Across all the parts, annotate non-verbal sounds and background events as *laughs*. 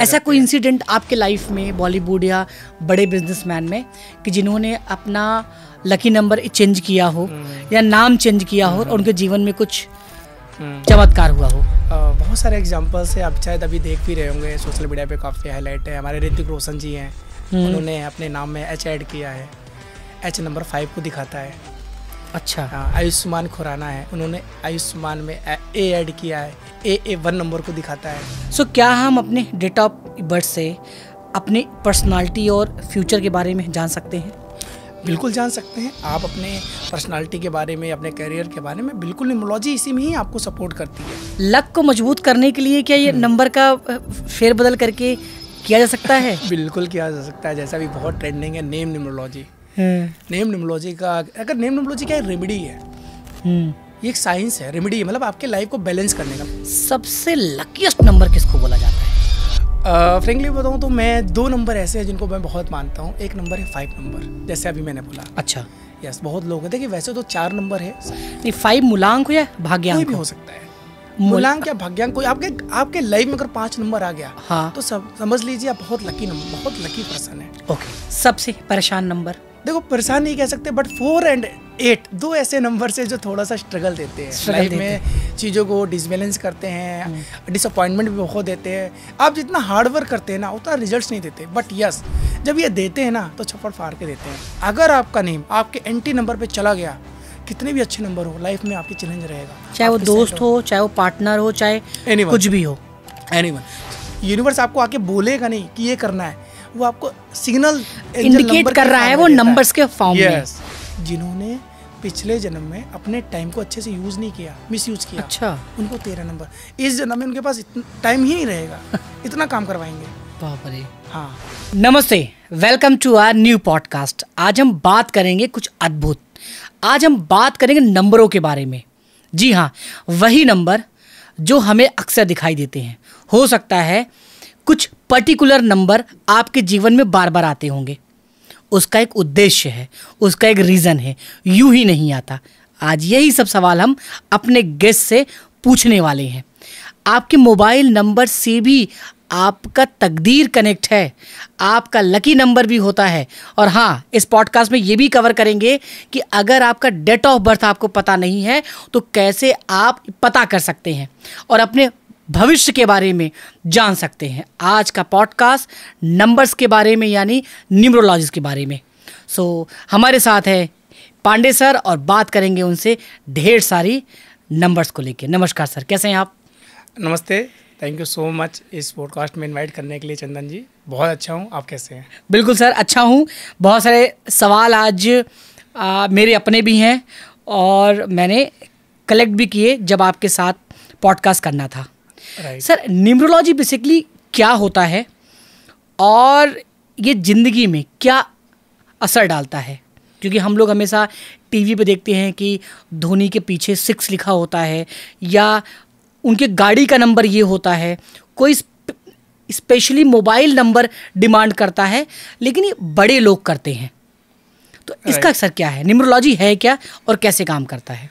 ऐसा कोई इंसिडेंट आपके लाइफ में बॉलीवुड या बड़े बिजनेसमैन में कि जिन्होंने अपना लकी नंबर चेंज किया हो hmm. या नाम चेंज किया हो और hmm. उनके जीवन में कुछ hmm. चमत्कार हुआ हो uh, बहुत सारे एग्जांपल्स हैं आप शायद अभी देख भी रहे होंगे सोशल मीडिया पे काफ़ी हाईलाइट है हमारे ऋतिक रोशन जी हैं उन्होंने अपने नाम में एच ऐड किया है एच नंबर फाइव को दिखाता है अच्छा हाँ, आयुष्मान खुराना है उन्होंने आयुष्मान में ए ऐड किया है ए ए वन नंबर को दिखाता है सो so, क्या हम अपने डेट ऑफ बर्थ से अपने पर्सनालिटी और फ्यूचर के बारे में जान सकते हैं बिल्कुल जान सकते हैं आप अपने पर्सनालिटी के बारे में अपने करियर के बारे में बिल्कुल न्यूमोलॉजी इसी में ही आपको सपोर्ट करती है लक को मजबूत करने के लिए क्या ये नंबर हम्म। का फेर बदल करके किया जा सकता है *laughs* बिल्कुल किया जा सकता है जैसा भी बहुत ट्रेंडिंग है नेम न्यूमोलॉजी नेम हम्म। निमोलॉजी का अगर नेम निमोलॉजी क्या है रेमेडी है हम्म। ये एक साइंस है रेमेडी है मतलब आपके लाइफ को बैलेंस करने का सबसे लकीस्ट नंबर किसको बोला जाता है फ्रेंकली uh, बताऊँ तो मैं दो नंबर ऐसे हैं जिनको मैं बहुत मानता हूँ एक नंबर है फाइव नंबर जैसे अभी मैंने बोला अच्छा यस yes, बहुत लोग कहते हैं कि वैसे तो चार नंबर है नहीं फाइव मूलांक या भाग्यांक कोई भी हो सकता है मूलांक या भाग्यांक कोई आपके आपके लाइफ में अगर पाँच नंबर आ गया हाँ तो सब समझ लीजिए आप बहुत लकी नंबर बहुत लकी पर्सन है ओके सबसे परेशान नंबर देखो परेशान नहीं कह सकते बट फोर एंड एट दो ऐसे नंबर से जो थोड़ा सा स्ट्रगल देते हैं लाइफ में चीज़ों को डिसबैलेंस करते हैं डिसअपॉइंटमेंट हम्म। भी बहुत देते हैं आप जितना हार्ड वर्क करते हैं ना उतना रिजल्ट्स नहीं देते बट यस जब ये देते हैं ना तो छप्पड़ फाड़ के देते हैं अगर आपका नेम आपके एंटी नंबर पे चला गया कितने भी अच्छे नंबर हो लाइफ में आपकी चैलेंज रहेगा चाहे वो दोस्त हो चाहे वो पार्टनर हो चाहे कुछ भी हो एनी यूनिवर्स आपको आके बोलेगा नहीं कि ये करना है वो आपको सिग्नल इंडिकेट कर रहा है वो नंबर्स के फॉर्म yes. में जिन्होंने पिछले जन्म में अपने टाइम को अच्छे से यूज नहीं किया मिस यूज किया अच्छा उनको तेरह नंबर इस जन्म में उनके पास टाइम ही नहीं रहेगा *laughs* इतना काम करवाएंगे हाँ नमस्ते welcome to our new podcast आज हम बात करेंगे कुछ अद्भुत आज हम बात करेंगे नंबरों के बारे में जी हाँ वही नंबर जो हमें अक्सर दिखाई देते हैं हो सकता है कुछ पर्टिकुलर नंबर आपके जीवन में बार बार आते होंगे उसका एक उद्देश्य है उसका एक रीज़न है यूं ही नहीं आता आज यही सब सवाल हम अपने गेस्ट से पूछने वाले हैं आपके मोबाइल नंबर से भी आपका तकदीर कनेक्ट है आपका लकी नंबर भी होता है और हाँ इस पॉडकास्ट में ये भी कवर करेंगे कि अगर आपका डेट ऑफ बर्थ आपको पता नहीं है तो कैसे आप पता कर सकते हैं और अपने भविष्य के बारे में जान सकते हैं आज का पॉडकास्ट नंबर्स के बारे में यानी न्यूमरोलॉजिस्ट के बारे में सो so, हमारे साथ है पांडे सर और बात करेंगे उनसे ढेर सारी नंबर्स को लेकर नमस्कार सर कैसे हैं आप नमस्ते थैंक यू सो मच इस पॉडकास्ट में इनवाइट करने के लिए चंदन जी बहुत अच्छा हूँ आप कैसे हैं बिल्कुल सर अच्छा हूँ बहुत सारे सवाल आज आ, मेरे अपने भी हैं और मैंने कलेक्ट भी किए जब आपके साथ पॉडकास्ट करना था सर न्यूमरोलॉजी बेसिकली क्या होता है और ये ज़िंदगी में क्या असर डालता है क्योंकि हम लोग हमेशा टीवी पे देखते हैं कि धोनी के पीछे सिक्स लिखा होता है या उनके गाड़ी का नंबर ये होता है कोई स्पेशली मोबाइल नंबर डिमांड करता है लेकिन ये बड़े लोग करते हैं तो इसका असर क्या है न्यूमरोलॉजी है क्या और कैसे काम करता है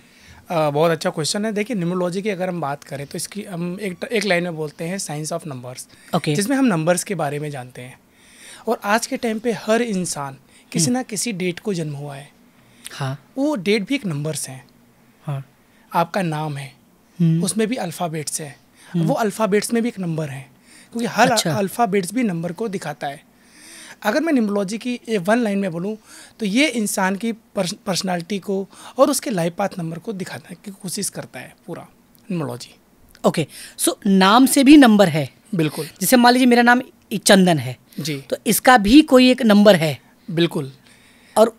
बहुत अच्छा क्वेश्चन है देखिए न्यूमरोलॉजी की अगर हम बात करें तो इसकी हम एक एक लाइन में बोलते हैं साइंस ऑफ नंबर्स ओके जिसमें हम नंबर्स के बारे में जानते हैं और आज के टाइम पे हर इंसान किसी हम्म। ना किसी डेट को जन्म हुआ है हाँ वो डेट भी एक नंबर्स हैं हाँ आपका नाम है हम्म। उसमें भी अल्फ़ाबेट्स है हम्म। वो अल्फ़ाबेट्स में भी एक नंबर है क्योंकि हर अल्फ़ाबेट्स भी नंबर को दिखाता है अगर मैं निम्बोलॉजी की ये वन लाइन में बोलूँ तो ये इंसान की पर्सनालिटी को और उसके लाइफ पाथ नंबर को दिखाने की कोशिश करता है पूरा निम्बोलॉजी ओके सो नाम से भी नंबर है बिल्कुल जैसे मान लीजिए मेरा नाम चंदन है जी तो इसका भी कोई एक नंबर है बिल्कुल और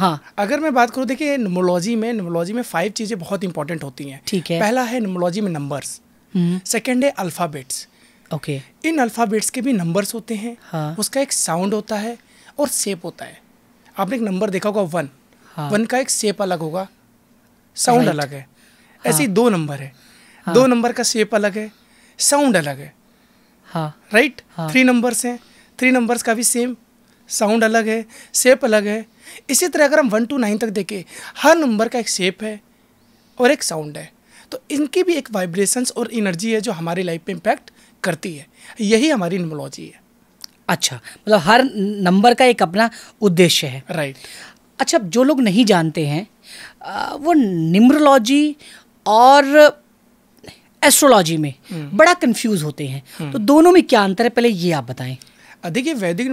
हाँ अगर मैं बात करूँ देखिए नमोलॉजी में नमोलॉजी में फाइव चीज़ें बहुत इंपॉर्टेंट होती हैं ठीक है पहला है नमोलॉजी में नंबर्स हम्म। सेकेंड है अल्फ़ाबेट्स ओके okay. इन अल्फ़ाबेट्स के भी नंबर्स होते हैं हाँ. उसका एक साउंड होता है और सेप होता है आपने एक नंबर देखा होगा वन हाँ. वन का एक सेप अलग होगा साउंड अलग है हाँ। ऐसे हाँ. दो नंबर है हाँ. दो नंबर का सेप अलग है साउंड अलग है हाँ राइट हाँ. थ्री नंबर्स हैं थ्री नंबर्स का भी सेम साउंड अलग है सेप अलग है इसी तरह अगर हम वन टू नाइन तक देखें हर नंबर का एक सेप है और एक साउंड है तो इनकी भी एक वाइब्रेशंस और इनर्जी है जो हमारी लाइफ पे इम्पैक्ट करती है यही हमारी न्यूमोलॉजी है अच्छा मतलब हर नंबर का एक अपना उद्देश्य है राइट अच्छा जो लोग नहीं जानते हैं वो निम्रोलॉजी और एस्ट्रोलॉजी में हम्म। बड़ा कंफ्यूज होते हैं हम्म। तो दोनों में क्या अंतर है पहले ये आप बताएं देखिए वैदिक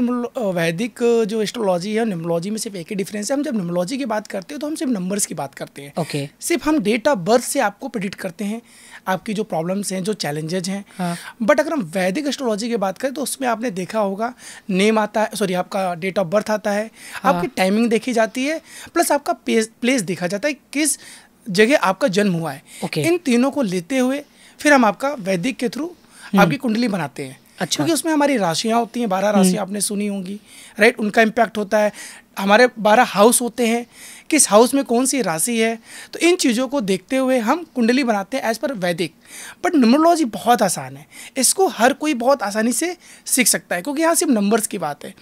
वैदिक जो एस्ट्रोलॉजी है न्यूमोलॉजी में सिर्फ एक ही डिफरेंस है हम जब न्यूमोलॉजी की बात करते हैं तो हम सिर्फ नंबर्स की बात करते हैं ओके okay. सिर्फ हम डेट ऑफ बर्थ से आपको प्रिडिक्ट करते हैं आपकी जो प्रॉब्लम्स हैं जो चैलेंजेज हैं हाँ। बट अगर हम वैदिक एस्ट्रोलॉजी की बात करें तो उसमें आपने देखा होगा नेम आता है सॉरी आपका डेट ऑफ बर्थ आता है हाँ। आपकी टाइमिंग देखी जाती है प्लस आपका प्लेस देखा जाता है किस जगह आपका जन्म हुआ है ओके इन तीनों को लेते हुए फिर हम आपका वैदिक के थ्रू हम्म। आपकी कुंडली बनाते हैं अच्छा क्योंकि उसमें हमारी राशियाँ होती हैं बारह राशियाँ हम्म। आपने सुनी होंगी राइट उनका इम्पैक्ट होता है हमारे बारह हाउस होते हैं किस हाउस में कौन सी राशि है तो इन चीज़ों को देखते हुए हम कुंडली बनाते हैं एज पर वैदिक बट नंबरोलॉजी बहुत आसान है इसको हर कोई बहुत आसानी से सीख सकता है क्योंकि यहाँ सिर्फ नंबर्स की बात है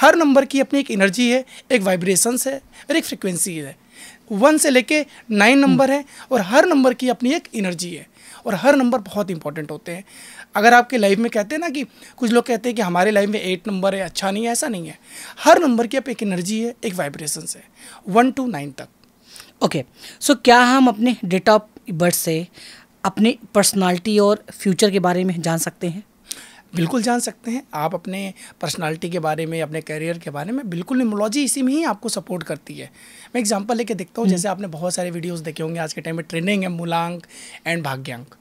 हर नंबर की अपनी एक एनर्जी है एक वाइब्रेशंस है और एक फ्रिक्वेंसी है वन से लेके नाइन नंबर हम्म। है और हर नंबर की अपनी एक एनर्जी है और हर नंबर बहुत इंपॉर्टेंट होते हैं अगर आपके लाइफ में कहते हैं ना कि कुछ लोग कहते हैं कि हमारे लाइफ में एट नंबर है अच्छा नहीं है ऐसा नहीं है हर नंबर की आप एक एनर्जी है एक वाइब्रेशन है वन टू नाइन तक ओके okay. सो so, क्या हम अपने डेट ऑफ बर्थ से अपने पर्सनालिटी और फ्यूचर के बारे में जान सकते हैं बिल्कुल जान सकते हैं आप अपने पर्सनालिटी के बारे में अपने करियर के बारे में बिल्कुल न्यूमोलॉजी इसी में ही आपको सपोर्ट करती है मैं एग्जांपल लेके देखता हूँ हम्म। जैसे आपने बहुत सारे वीडियोस देखे होंगे आज के टाइम में ट्रेनिंग है मूलांक एंड भाग्यांक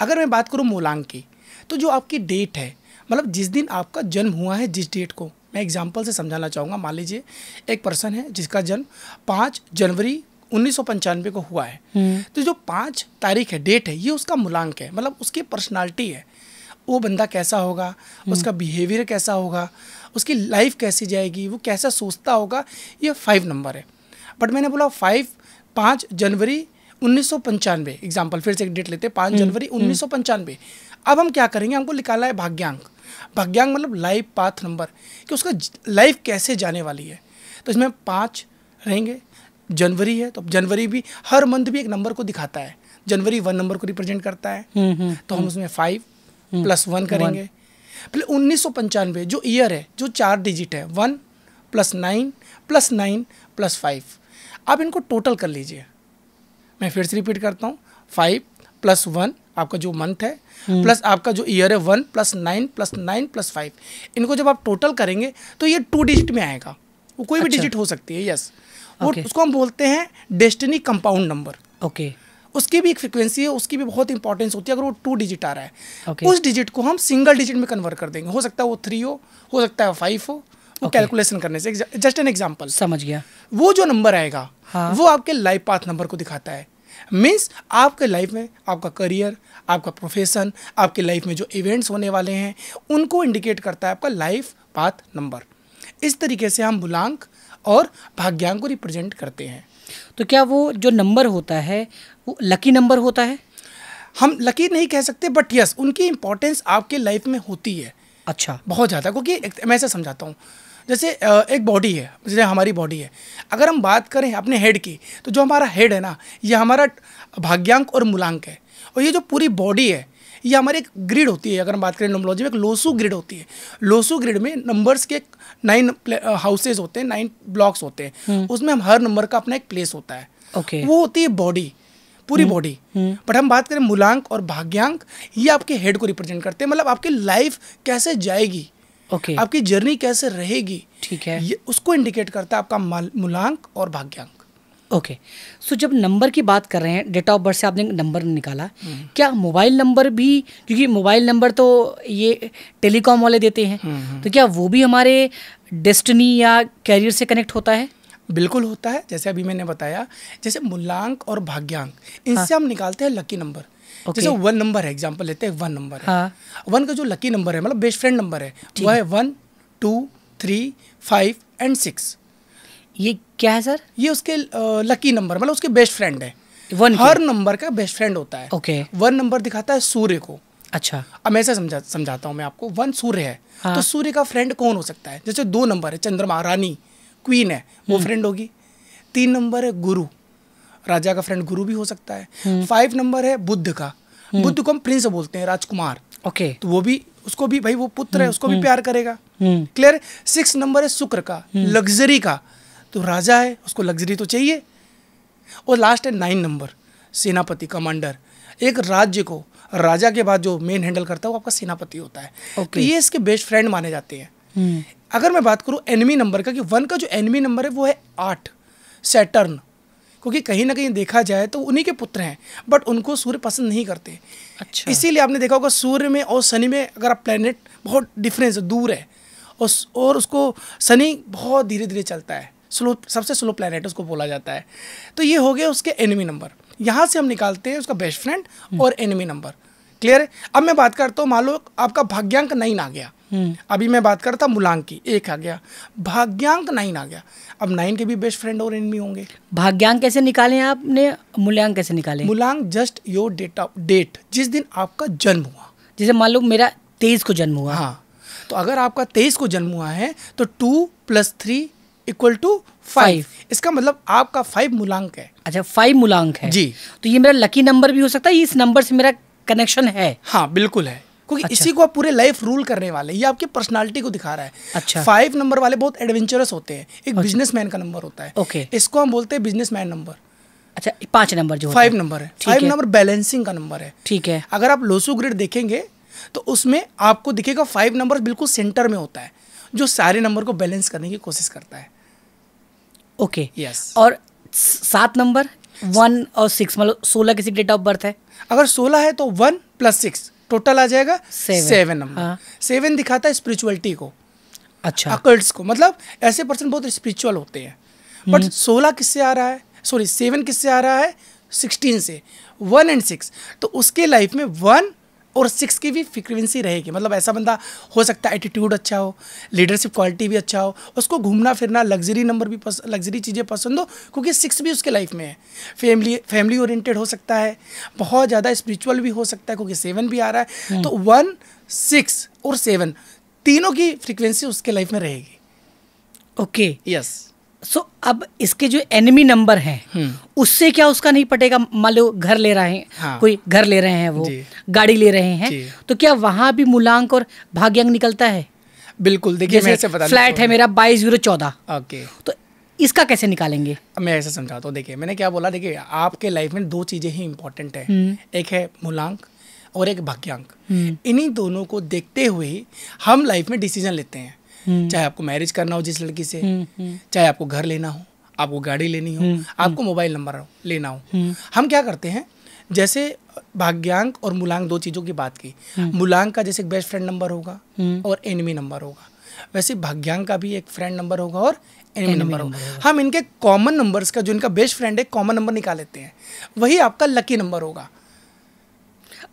अगर मैं बात करूँ मूलांक की तो जो आपकी डेट है मतलब जिस दिन आपका जन्म हुआ है जिस डेट को मैं एग्जाम्पल से समझाना चाहूँगा मान लीजिए एक पर्सन है जिसका जन्म पाँच जनवरी उन्नीस को हुआ है हम्म। तो जो पाँच तारीख है डेट है ये उसका मूलांक है मतलब उसकी पर्सनालिटी है वो बंदा कैसा होगा हम्म। उसका बिहेवियर कैसा होगा उसकी लाइफ कैसी जाएगी वो कैसा सोचता होगा ये फाइव नंबर है बट मैंने बोला फाइव पाँच जनवरी उन्नीस सौ पंचानवे एग्जाम्पल फिर से एक डेट लेते हैं पाँच हम्म, जनवरी उन्नीस सौ पंचानवे अब हम क्या करेंगे हमको निकालना है भाग्यांक भाग्यांक मतलब लाइफ पाथ नंबर कि उसका लाइफ कैसे जाने वाली है तो इसमें पाँच रहेंगे जनवरी है तो जनवरी भी हर मंथ भी एक नंबर को दिखाता है जनवरी वन नंबर को रिप्रेजेंट करता है हम्म, हम्म, तो हम हम्म। उसमें फाइव प्लस वन करेंगे फिर उन्नीस जो ईयर है जो चार डिजिट है one plus nine plus nine plus five आप इनको टोटल कर लीजिए मैं फिर से रिपीट करता हूँ फाइव प्लस वन आपका जो मंथ है प्लस हम्म। आपका जो ईयर है one plus nine plus nine plus five इनको जब आप टोटल करेंगे तो ये टू डिजिट में आएगा वो कोई अच्छा। भी डिजिट हो सकती है यस वो okay. उसको हम बोलते हैं डेस्टिनी कंपाउंड नंबर ओके उसकी भी एक फ्रिक्वेंसी है उसकी भी बहुत इंपॉर्टेंस होती है अगर वो टू डिजिट आ रहा है okay. उस डिजिट को हम सिंगल डिजिट में कन्वर्ट कर देंगे हो सकता है वो थ्री हो हो सकता है फाइव हो वो कैलकुलेशन करने से जस्ट एन एग्जाम्पल समझ गया वो जो नंबर आएगा हाँ। वो आपके लाइफ पाथ नंबर को दिखाता है मीन्स आपके लाइफ में आपका करियर आपका प्रोफेशन आपके लाइफ में जो इवेंट्स होने वाले हैं उनको इंडिकेट करता है आपका लाइफ पाथ नंबर इस तरीके से हम बुलांक और भाग्यांक को रिप्रेजेंट करते हैं तो क्या वो जो नंबर होता है वो लकी नंबर होता है हम लकी नहीं कह सकते बट यस उनकी इंपॉर्टेंस आपके लाइफ में होती है अच्छा बहुत ज़्यादा क्योंकि मैं ऐसा समझाता हूँ जैसे एक बॉडी है जैसे हमारी बॉडी है अगर हम बात करें अपने हेड की तो जो हमारा हेड है ना ये हमारा भाग्यांक और मूलांक है और ये जो पूरी बॉडी है ये हमारी एक ग्रिड होती है अगर हम बात करें नोमोलॉजी में एक लोसू ग्रिड होती है लोसू ग्रिड में नंबर्स के नाइन हाउसेज होते हैं नाइन ब्लॉक्स होते हैं हम्म। उसमें हम हर नंबर का अपना एक प्लेस होता है okay. वो होती है बॉडी पूरी बॉडी हम्म। बट हम्म। हम बात करें मूलांक और भाग्यांक ये आपके हेड को रिप्रेजेंट करते हैं मतलब आपकी लाइफ कैसे जाएगी okay. आपकी जर्नी कैसे रहेगी ठीक है ये उसको इंडिकेट करता है आपका मूलांक और भाग्यांक ओके okay. सो so, जब नंबर की बात कर रहे हैं डेट ऑफ बर्थ से आपने नंबर निकाला हम्म। क्या मोबाइल नंबर भी क्योंकि मोबाइल नंबर तो ये टेलीकॉम वाले देते हैं हम्म, हम्म। तो क्या वो भी हमारे डेस्टिनी या कैरियर से कनेक्ट होता है बिल्कुल होता है जैसे अभी मैंने बताया जैसे मूलांक और भाग्यांक इनसे हाँ। हम निकालते हैं लकी नंबर okay. जैसे वन नंबर है एग्जाम्पल लेते हैं वन नंबर है वन हाँ। का जो लकी नंबर है मतलब बेस्ट फ्रेंड नंबर है वो है one two three five and six ये क्या है सर ये उसके लकी नंबर मतलब उसके बेस्ट फ्रेंड है वन हर नंबर का बेस्ट फ्रेंड होता है ओके वन नंबर दिखाता है सूर्य को अच्छा अब ऐसे समझा समझाता हूँ मैं आपको वन सूर्य है हाँ. तो सूर्य का फ्रेंड कौन हो सकता है जैसे दो नंबर है चंद्रमा रानी क्वीन है वो फ्रेंड हम्म। होगी तीन नंबर है गुरु राजा का फ्रेंड गुरु भी हो सकता है फाइव हम्म। नंबर है बुद्ध का हम्म। बुद्ध को हम प्रिंस बोलते हैं राजकुमार ओके तो वो भी उसको भी भाई वो पुत्र है हम्म, उसको भी प्यार करेगा क्लियर सिक्स नंबर है शुक्र का लग्जरी का तो राजा है उसको लग्जरी तो चाहिए और लास्ट है नाइन नंबर सेनापति कमांडर एक राज्य को राजा के बाद जो मेन हैंडल करता है वो आपका सेनापति होता है तो okay. तो ये इसके बेस्ट फ्रेंड माने जाते हैं अगर मैं बात करूँ एनमी नंबर का कि वन का जो एनमी नंबर है वो है आठ सैटर्न क्योंकि कहीं ना कहीं देखा जाए तो उन्हीं के पुत्र हैं बट उनको सूर्य पसंद नहीं करते अच्छा इसीलिए आपने देखा होगा सूर्य में और शनि में अगर आप प्लानट बहुत डिफरेंस दूर है और और उसको शनि बहुत धीरे धीरे चलता है स्लो सबसे स्लो प्लानट उसको बोला जाता है तो ये हो गया उसके एनिमी नंबर यहाँ से हम निकालते हैं उसका बेस्ट फ्रेंड और एनिमी नंबर क्लियर है अब मैं बात करता हूँ मान लो आपका भाग्यांक नहीं ना गया हम्म। अभी मैं बात करता मूलांक की एक आ गया भाग्यांक नाइन आ गया अब नाइन के भी बेस्ट फ्रेंड और एनमी होंगे भाग्यांक कैसे निकाले आपने मूल्यांक कैसे निकाले मूलांक just your date of date जिस दिन आपका जन्म हुआ जैसे मान लो मेरा तेईस को जन्म हुआ हाँ तो अगर आपका तेईस को जन्म हुआ है तो two plus three equal to five इसका मतलब आपका फाइव मूलांक है अच्छा फाइव मूलांक है जी तो ये मेरा लकी नंबर भी हो सकता है इस नंबर से मेरा कनेक्शन है हाँ बिल्कुल है क्योंकि अच्छा। इसी को आप पूरे लाइफ रूल करने वाले ये आपकी पर्सनालिटी को दिखा रहा है अच्छा फाइव नंबर वाले बहुत एडवेंचरस होते हैं एक अच्छा। बिजनेसमैन का नंबर होता है ओके इसको हम बोलते हैं बिजनेसमैन नंबर अच्छा पांच नंबर जो फाइव नंबर है फाइव नंबर बैलेंसिंग का नंबर है ठीक है अगर आप लोसू ग्रिड देखेंगे तो उसमें आपको दिखेगा फाइव नंबर बिल्कुल सेंटर में होता है जो सारे नंबर को बैलेंस करने की कोशिश करता है ओके यस और सात नंबर वन और सिक्स मतलब सोलह किसी डेट ऑफ बर्थ है अगर सोलह है तो वन प्लस सिक्स टोटल आ जाएगा सेवन नंबर सेवन दिखाता है स्पिरिचुअलिटी को अच्छा अकल्ट को मतलब ऐसे पर्सन बहुत स्पिरिचुअल होते हैं बट हम्म. सोलह किससे आ रहा है सॉरी सेवन किससे आ रहा है सिक्सटीन से वन एंड सिक्स तो उसके लाइफ में वन और सिक्स की भी फ्रिक्वेंसी रहेगी मतलब ऐसा बंदा हो सकता है एटीट्यूड अच्छा हो लीडरशिप क्वालिटी भी अच्छा हो उसको घूमना फिरना लग्जरी नंबर भी लग्जरी चीज़ें पसंद हो क्योंकि सिक्स भी उसके लाइफ में है फैमिली फैमिली ओरिएंटेड हो सकता है बहुत ज़्यादा स्पिरिचुअल भी हो सकता है क्योंकि सेवन भी आ रहा है तो वन हम्म। सिक्स और सेवन तीनों की फ्रिक्वेंसी उसके लाइफ में रहेगी ओके यस सो so, अब इसके जो एनिमी नंबर हैं हम्म। उससे क्या उसका नहीं पटेगा मान लो घर ले रहे हैं हाँ। कोई घर ले रहे हैं वो गाड़ी ले रहे हैं तो क्या वहाँ भी मूलांक और भाग्यांक निकलता है बिल्कुल देखिए मैं ऐसे बता फ्लैट है मेरा बाईस जीरो चौदह ओके तो इसका कैसे निकालेंगे मैं ऐसे समझाता हूँ देखिए मैंने क्या बोला देखिए आपके लाइफ में दो चीज़ें ही इंपॉर्टेंट है हम्म। एक है मूलांक और एक भाग्यांक हम्म। इन्हीं दोनों को देखते हुए हम लाइफ में डिसीजन लेते हैं हम्म। चाहे आपको मैरिज करना हो जिस लड़की से हम्म, हम्म। चाहे आपको घर लेना हो आपको गाड़ी लेनी हो आपको मोबाइल नंबर लेना हो हम क्या करते हैं जैसे भाग्यांक और मूलांक दो चीज़ों की बात की मूलांक का जैसे बेस्ट फ्रेंड नंबर होगा और एनिमी नंबर होगा वैसे भाग्यांक का भी एक फ्रेंड नंबर होगा और एनिमी नंबर होगा हम इनके कॉमन नंबर्स का जो इनका बेस्ट फ्रेंड है कॉमन नंबर निकाल लेते हैं वही आपका लकी नंबर होगा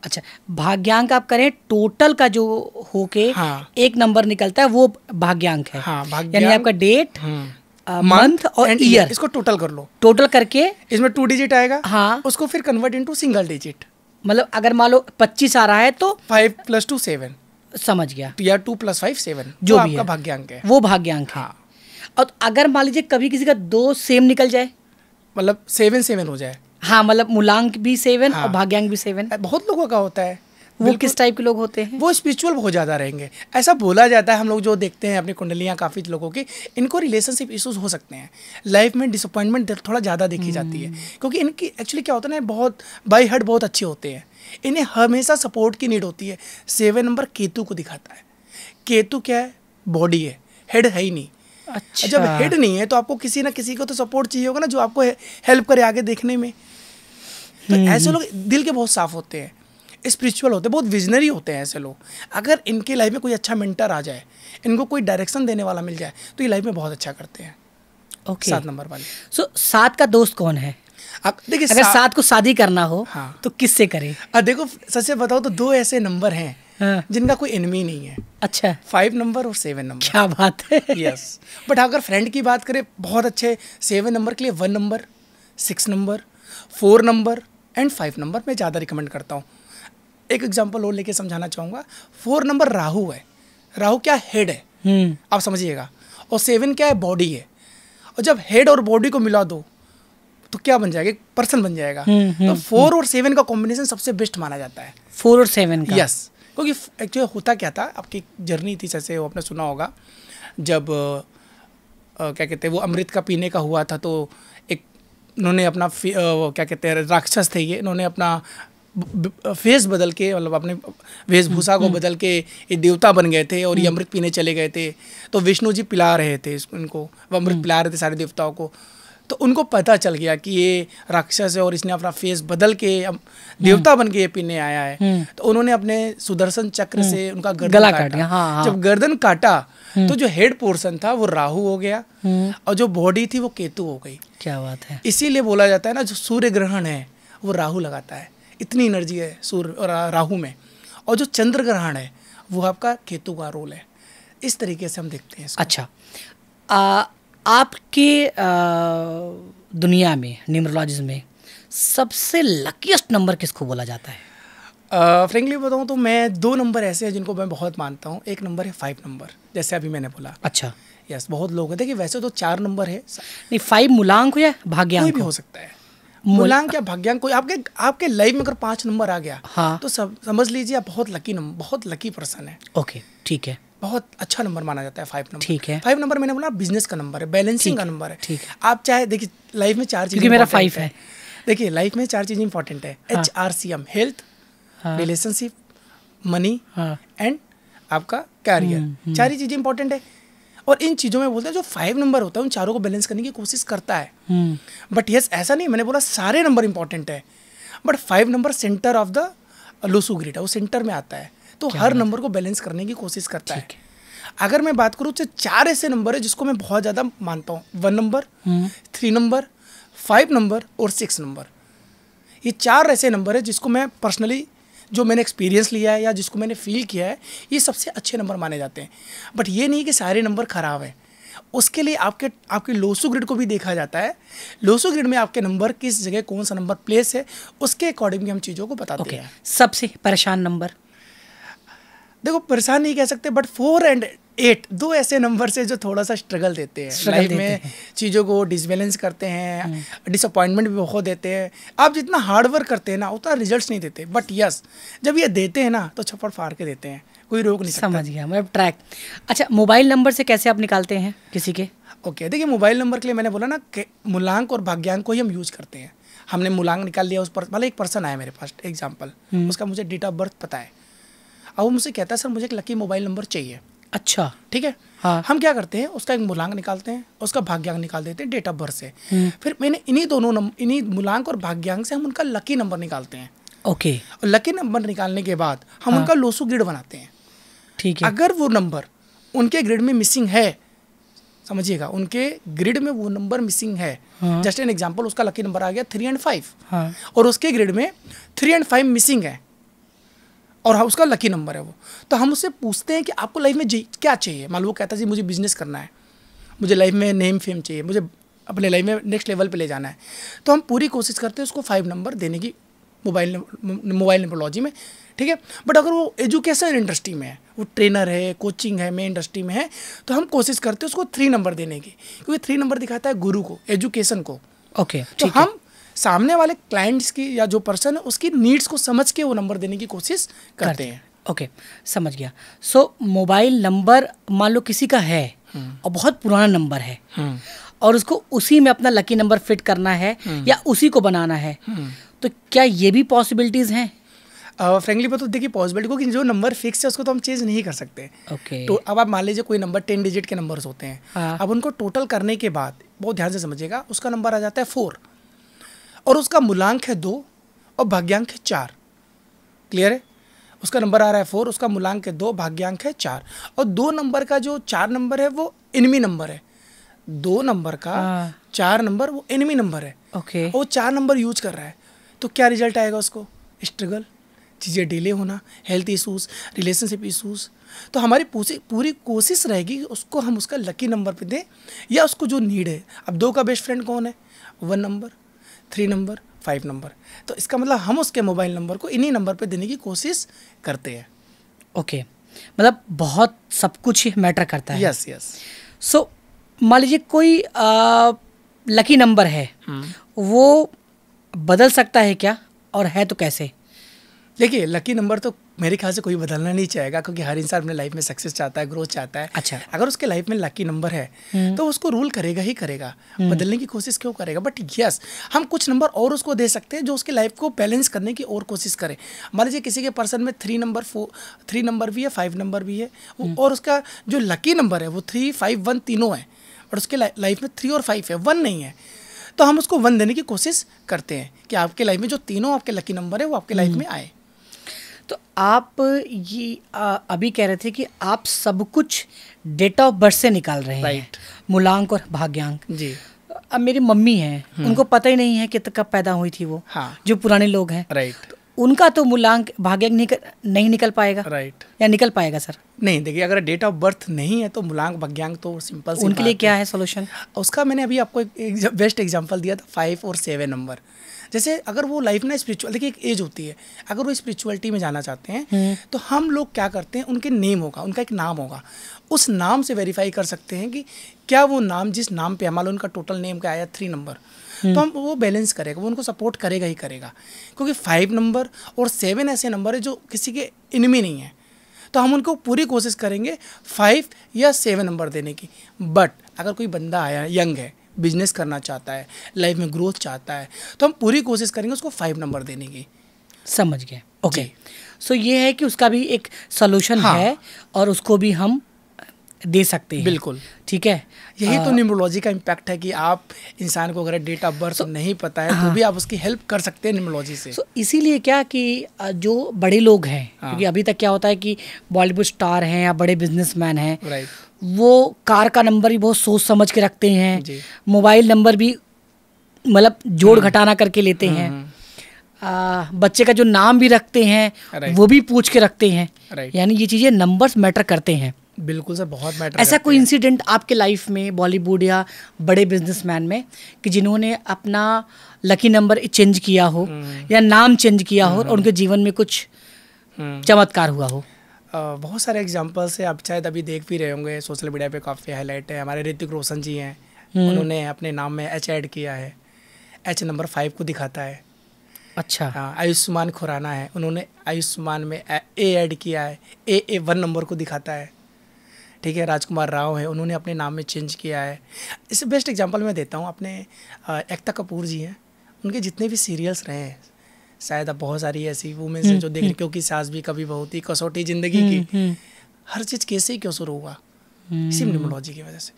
अच्छा भाग्यांक आप करें टोटल का जो होके हाँ। एक नंबर निकलता है वो भाग्यांक है हाँ, यानी आपका डेट मंथ हम्म। और ईयर इसको टोटल कर लो टोटल करके इसमें टू डिजिट आएगा हाँ उसको फिर कन्वर्ट इनटू सिंगल डिजिट मतलब अगर मान लो पच्चीस आ रहा है तो फाइव प्लस टू सेवन समझ गया तो या टू प्लस फाइव सेवन जो भी आपका भाग्यांक है वो भाग्यांक हाँ और अगर मान लीजिए कभी किसी का दो सेम निकल जाए मतलब सेवन सेवन हो जाए हाँ मतलब मूलांक भी सेवन हाँ, और भाग्यांक भी सेवन बहुत लोगों का होता है वो किस टाइप के लोग होते हैं वो स्पिरिचुअल बहुत ज़्यादा रहेंगे ऐसा बोला जाता है हम लोग जो देखते हैं अपनी कुंडलियाँ काफ़ी लोगों की इनको रिलेशनशिप इशूज हो सकते हैं लाइफ में डिसअपॉइंटमेंट थोड़ा ज़्यादा देखी जाती है हम्म। क्योंकि इनकी एक्चुअली क्या होता है ना बहुत बाई हर्ट बहुत अच्छे होते हैं इन्हें हमेशा सपोर्ट की नीड होती है सेवन नंबर केतु को दिखाता है केतु क्या है बॉडी है हेड है ही नहीं अच्छा जब हेड नहीं है तो आपको किसी ना किसी को तो सपोर्ट चाहिए होगा ना जो आपको हेल्प करे आगे देखने में तो हम्म, ऐसे हम्म। लोग दिल के बहुत साफ होते हैं स्पिरिचुअल होते हैं बहुत विजनरी होते हैं ऐसे लोग अगर इनके लाइफ में कोई अच्छा मेंटर आ जाए इनको कोई डायरेक्शन देने वाला मिल जाए तो ये लाइफ में बहुत अच्छा करते हैं ओके सात नंबर वाले सो सात का दोस्त कौन है देखिए अगर सात को शादी करना हो हाँ तो किससे करें अब देखो सच बताओ तो दो ऐसे नंबर हैं हाँ। जिनका कोई एनमी नहीं है अच्छा फाइव नंबर और सेवन नंबर क्या बात है यस बट अगर फ्रेंड की बात करें बहुत अच्छे सेवन नंबर के लिए one number six number four number and five number मैं ज़्यादा रिकमेंड करता हूँ एक एग्जाम्पल और लेके समझाना चाहूँगा फोर नंबर राहु है राहु क्या हेड है hmm. आप समझिएगा और सेवन क्या है बॉडी है और जब हेड और बॉडी को मिला दो तो क्या बन जाएगा एक पर्सन बन जाएगा hmm, hmm, तो फोर hmm. और सेवन का कॉम्बिनेशन सबसे बेस्ट माना जाता है फोर और सेवन का यस yes, क्योंकि एक्चुअली होता क्या था आपकी जर्नी थी जैसे वो आपने सुना होगा जब आ, क्या कहते हैं वो अमृत का पीने का हुआ था तो एक इन्होंने अपना वो क्या कहते हैं राक्षस थे ये इन्होंने अपना फेस बदल के मतलब अपने वेशभूषा को हम्म, हम्म। बदल के ये देवता बन गए थे और ये हम्म। अमृत पीने चले गए थे तो विष्णु जी पिला रहे थे इनको वो अमृत पिला रहे थे सारे देवताओं को तो उनको पता चल गया कि ये राक्षस है और इसने अपना फेस बदल के अब देवता बन के ये पीने आया है हम्म। तो उन्होंने अपने सुदर्शन चक्र से हम्म। उनका गर्दन गला काट गया हाँ, हाँ। जब गर्दन काटा हम्म। तो जो हेड पोर्शन था वो राहु हो गया और जो बॉडी थी वो केतु हो गई क्या बात है इसीलिए बोला जाता है ना जो सूर्य ग्रहण है वो राहु लगाता है इतनी एनर्जी है सूर्य और राहु में और जो चंद्र ग्रहण है वो आपका केतु का रोल है इस तरीके से हम देखते हैं इसको। अच्छा आ, आपके दुनिया में न्यूमरोलॉजिस्ट में सबसे लकीस्ट नंबर किसको बोला जाता है फ्रेंकली uh, बताऊँ तो मैं दो नंबर ऐसे हैं जिनको मैं बहुत मानता हूँ एक नंबर है फाइव नंबर जैसे अभी मैंने बोला अच्छा यस yes, बहुत लोग हैं देखिए वैसे तो चार नंबर है नहीं फाइव मूलांक या भाग्यांक कोई भी हो सकता है मूलांक या भाग्यांक कोई आपके आपके लाइफ में अगर पाँच नंबर आ गया हाँ तो सब समझ लीजिए आप बहुत लकी नंबर बहुत लकी पर्सन है ओके ठीक है बहुत अच्छा नंबर माना जाता है फाइव नंबर ठीक है फाइव नंबर मैंने बोला बिजनेस का नंबर है बैलेंसिंग का नंबर है ठीक आप चाहे देखिए लाइफ में चार चीज़ें मेरा फाइव है देखिए लाइफ में चार चीज़ें इंपॉर्टेंट है H R C M health relationship money and आपका कैरियर हम्म, हम्म। चार ही चीज़ें इंपॉर्टेंट है और इन चीज़ों में बोलते हैं जो फाइव नंबर होता है उन चारों को बैलेंस करने की कोशिश करता है बट हम्म। यस ऐसा नहीं मैंने बोला सारे नंबर इंपॉर्टेंट है but five number centre of the Lo Shu grid है वो सेंटर में आता है तो हर नंबर को बैलेंस करने की कोशिश करता है अगर मैं बात करूँ तो चार ऐसे नंबर है जिसको मैं बहुत ज़्यादा मानता हूँ वन नंबर हम्म। थ्री नंबर फाइव नंबर और सिक्स नंबर ये चार ऐसे नंबर है जिसको मैं पर्सनली जो मैंने एक्सपीरियंस लिया है या जिसको मैंने फील किया है ये सबसे अच्छे नंबर माने जाते हैं बट ये नहीं कि सारे नंबर ख़राब हैं उसके लिए आपके आपके लोसो ग्रिड को भी देखा जाता है लोसो ग्रिड में आपके नंबर किस जगह कौन सा नंबर प्लेस है उसके अकॉर्डिंग हम चीज़ों को बताते okay. हैं सबसे परेशान नंबर देखो परेशान नहीं कह सकते बट फोर एंड एट दो ऐसे नंबर से जो थोड़ा सा स्ट्रगल देते हैं लाइफ में चीज़ों को डिसबैलेंस करते हैं डिसअपॉइंटमेंट हम्म। भी बहुत देते हैं आप जितना हार्ड वर्क करते हैं ना उतना रिजल्ट नहीं देते बट यस जब ये देते हैं ना तो छप्पड़ फाड़ के देते हैं कोई रोक नहीं समझ गया मैं ट्रैक अच्छा मोबाइल नंबर से कैसे आप निकालते हैं किसी के ओके okay, देखिए मोबाइल नंबर के लिए मैंने बोला ना मूलांक और भाग्यांक को ही हम यूज़ करते हैं हमने मूलांक निकाल लिया उस पर मतलब एक पर्सन आया मेरे पास एग्जाम्पल हम्म। उसका मुझे डेट ऑफ बर्थ पता है अब वो मुझसे कहता है सर मुझे एक लकी मोबाइल नंबर चाहिए अच्छा ठीक है हाँ हम क्या करते हैं उसका एक मूलांक निकालते हैं उसका भाग्यांक निकाल देते हैं डेट ऑफ बर्थ से हम्म। फिर मैंने इन्हीं दोनों इन्हीं मूलांक और भाग्यांक से हम उनका लकी नंबर निकालते हैं ओके और लकी नंबर निकालने के बाद हम हाँ। उनका लोसू ग्रिड बनाते हैं ठीक है अगर वो नंबर उनके ग्रिड में मिसिंग है समझिएगा उनके ग्रिड में वो नंबर मिसिंग है जस्ट एन एग्जाम्पल उसका लकी नंबर आ गया थ्री एंड फाइव और उसके ग्रिड में थ्री एंड फाइव मिसिंग है और हाँ उसका लकी नंबर है वो तो हम उससे पूछते हैं कि आपको लाइफ में क्या चाहिए मान लो कहता है जी मुझे बिजनेस करना है मुझे लाइफ में नेम फेम चाहिए मुझे अपने लाइफ में नेक्स्ट लेवल पे ले जाना है तो हम पूरी कोशिश करते हैं उसको फाइव नंबर देने की मोबाइल मोबाइल नेमोलॉजी में ठीक है बट अगर वो एजुकेशन इंडस्ट्री में है वो ट्रेनर है कोचिंग है मैं इंडस्ट्री में है तो हम कोशिश करते हैं उसको थ्री नंबर देने की क्योंकि थ्री नंबर दिखाता है गुरु को एजुकेशन को ओके okay, तो हम सामने वाले क्लाइंट्स की या जो पर्सन है उसकी नीड्स को समझ के वो नंबर देने की कोशिश करते हैं ओके okay, समझ गया सो मोबाइल नंबर मान लो किसी का है हम्म। और बहुत पुराना नंबर है हम्म। और उसको उसी में अपना लकी नंबर फिट करना है हम्म। या उसी को बनाना है तो क्या ये भी पॉसिबिलिटीज़ हैं फ्रेंकली बताओ तो देखिए पॉसिबिलिटी को कि जो नंबर फिक्स है उसको तो हम चेंज नहीं कर सकते okay. तो अब आप मान लीजिए कोई नंबर टेन डिजिट के नंबर्स होते हैं हाँ। अब उनको टोटल करने के बाद बहुत ध्यान से समझिएगा उसका नंबर आ जाता है फोर और उसका मूलांक है दो और भाग्यांक है चार क्लियर है उसका नंबर आ रहा है फोर उसका मूलांक है दो भाग्यांक है चार और दो नंबर का जो चार नंबर है वो इनमी नंबर है दो नंबर का आ, हाँ। चार नंबर वो एनिमी नंबर है ओके okay. वो चार नंबर यूज कर रहा है तो क्या रिजल्ट आएगा उसको स्ट्रगल चीज़ें डिले होना हेल्थ इशूज़ रिलेशनशिप इशूज़ तो हमारी पूरी पूरी कोशिश रहेगी कि उसको हम उसका लकी नंबर पे दें या उसको जो नीड है अब दो का बेस्ट फ्रेंड कौन है one number three number five number तो इसका मतलब हम उसके मोबाइल नंबर को इन्हीं नंबर पर देने की कोशिश करते हैं ओके okay. मतलब बहुत सब कुछ ही मैटर करता है यस यस सो मान लीजिए कोई आ, लकी नंबर है हुँ. हम्म। वो बदल सकता है क्या और है तो कैसे देखिए लकी नंबर तो मेरे ख्याल से कोई बदलना नहीं चाहेगा क्योंकि हर इंसान अपने लाइफ में सक्सेस चाहता है ग्रोथ चाहता है अच्छा अगर उसके लाइफ में लकी नंबर है हम्म। तो उसको रूल करेगा ही करेगा हम्म। बदलने की कोशिश क्यों करेगा बट यस हम कुछ नंबर और उसको दे सकते हैं जो उसके लाइफ को बैलेंस करने की और कोशिश करें मान लीजिए किसी के पर्सन में three number four three number भी है फाइव नंबर भी है हम्म। और उसका जो लकी नंबर है वो थ्री फाइव वन तीनों है और उसके लाइफ में थ्री और फाइव है वन नहीं है तो हम उसको वन देने की कोशिश करते हैं कि आपके लाइफ में जो तीनों आपके लकी नंबर है वो आपके लाइफ में आए तो आप ये आ, अभी कह रहे थे कि आप सब कुछ डेट ऑफ बर्थ से निकाल रहे right. हैं मूलांक और भाग्यांक जी अब मेरी मम्मी है हम्म। उनको पता ही नहीं है कि कब पैदा हुई थी वो हाँ. जो पुराने लोग हैं राइट right. तो उनका तो मूलांक भाग्यांक निकल नहीं निकल पाएगा राइट right. या निकल पाएगा सर नहीं देखिए अगर डेट ऑफ बर्थ नहीं है तो मूलांक भाग्यांक तो सिंपल उनके लिए क्या है सोल्यूशन उसका मैंने अभी आपको एक बेस्ट एग्जाम्पल दिया था फाइव और सेवन नंबर जैसे अगर वो लाइफ ना स्पिरिचुअल देखिए एक एज होती है अगर वो स्पिरिचुअलिटी में जाना चाहते हैं हम्म। तो हम लोग क्या करते हैं उनके नेम होगा उनका एक नाम होगा उस नाम से वेरीफाई कर सकते हैं कि क्या वो नाम जिस नाम पे हमारा उनका टोटल नेम का आया थ्री नंबर तो हम वो बैलेंस करेगा वो उनको सपोर्ट करेगा ही करेगा क्योंकि फाइव नंबर और सेवन ऐसे नंबर है जो किसी के इनमी नहीं है तो हम उनको पूरी कोशिश करेंगे फाइव या सेवन नंबर देने की बट अगर कोई बंदा आया यंग है बिजनेस करना चाहता है लाइफ में ग्रोथ चाहता है तो हम पूरी कोशिश करेंगे उसको फाइव नंबर देने की समझ गए ओके सो ये है कि उसका भी एक सोल्यूशन हाँ। है और उसको भी हम दे सकते हैं बिल्कुल ठीक है यही तो न्यूमरोलॉजी का इम्पैक्ट है कि आप इंसान को अगर डेट ऑफ बर्थ नहीं पता है हाँ, तो भी आप उसकी हेल्प कर सकते हैं न्यूमरोलॉजी से so, इसीलिए क्या कि जो बड़े लोग हैं हाँ, क्योंकि अभी तक क्या होता है कि बॉलीवुड स्टार हैं या बड़े बिजनेसमैन हैं वो कार का नंबर भी बहुत सोच समझ के रखते हैं मोबाइल नंबर भी मतलब जोड़ हम्म। घटाना करके लेते हम्म, हैं हम्म। आ, बच्चे का जो नाम भी रखते हैं वो भी पूछ के रखते हैं यानी ये चीज़ें नंबर्स मैटर करते हैं बिल्कुल सर बहुत मैटर ऐसा कोई इंसिडेंट आपके लाइफ में बॉलीवुड या बड़े बिजनेसमैन में कि जिन्होंने अपना लकी नंबर चेंज किया हो या नाम चेंज किया हो और उनके जीवन में कुछ चमत्कार हुआ हो बहुत सारे एग्जाम्पल्स है आप शायद अभी देख भी रहे होंगे सोशल मीडिया पे काफ़ी हाईलाइट है हमारे ऋतिक रोशन जी हैं हम्म। उन्होंने अपने नाम में एच ऐड किया है एच नंबर फाइव को दिखाता है अच्छा हाँ आयुष्मान खुराना है उन्होंने आयुष्मान में ए ऐड किया है ए ए वन नंबर को दिखाता है ठीक है राजकुमार राव है उन्होंने अपने नाम में चेंज किया है इससे बेस्ट एग्जाम्पल मैं देता हूँ अपने एकता कपूर जी हैं उनके जितने भी सीरियल्स रहे हैं शायद अब बहुत सारी ऐसी वुमेन्स हैं हम्म, जो देख रहे हम्म। क्योंकि सास भी कभी बहुत ही कसौटी जिंदगी की हम्म, हर चीज़ कैसे क्यों शुरू हुआ इसी न्यूमोलॉजी की वजह से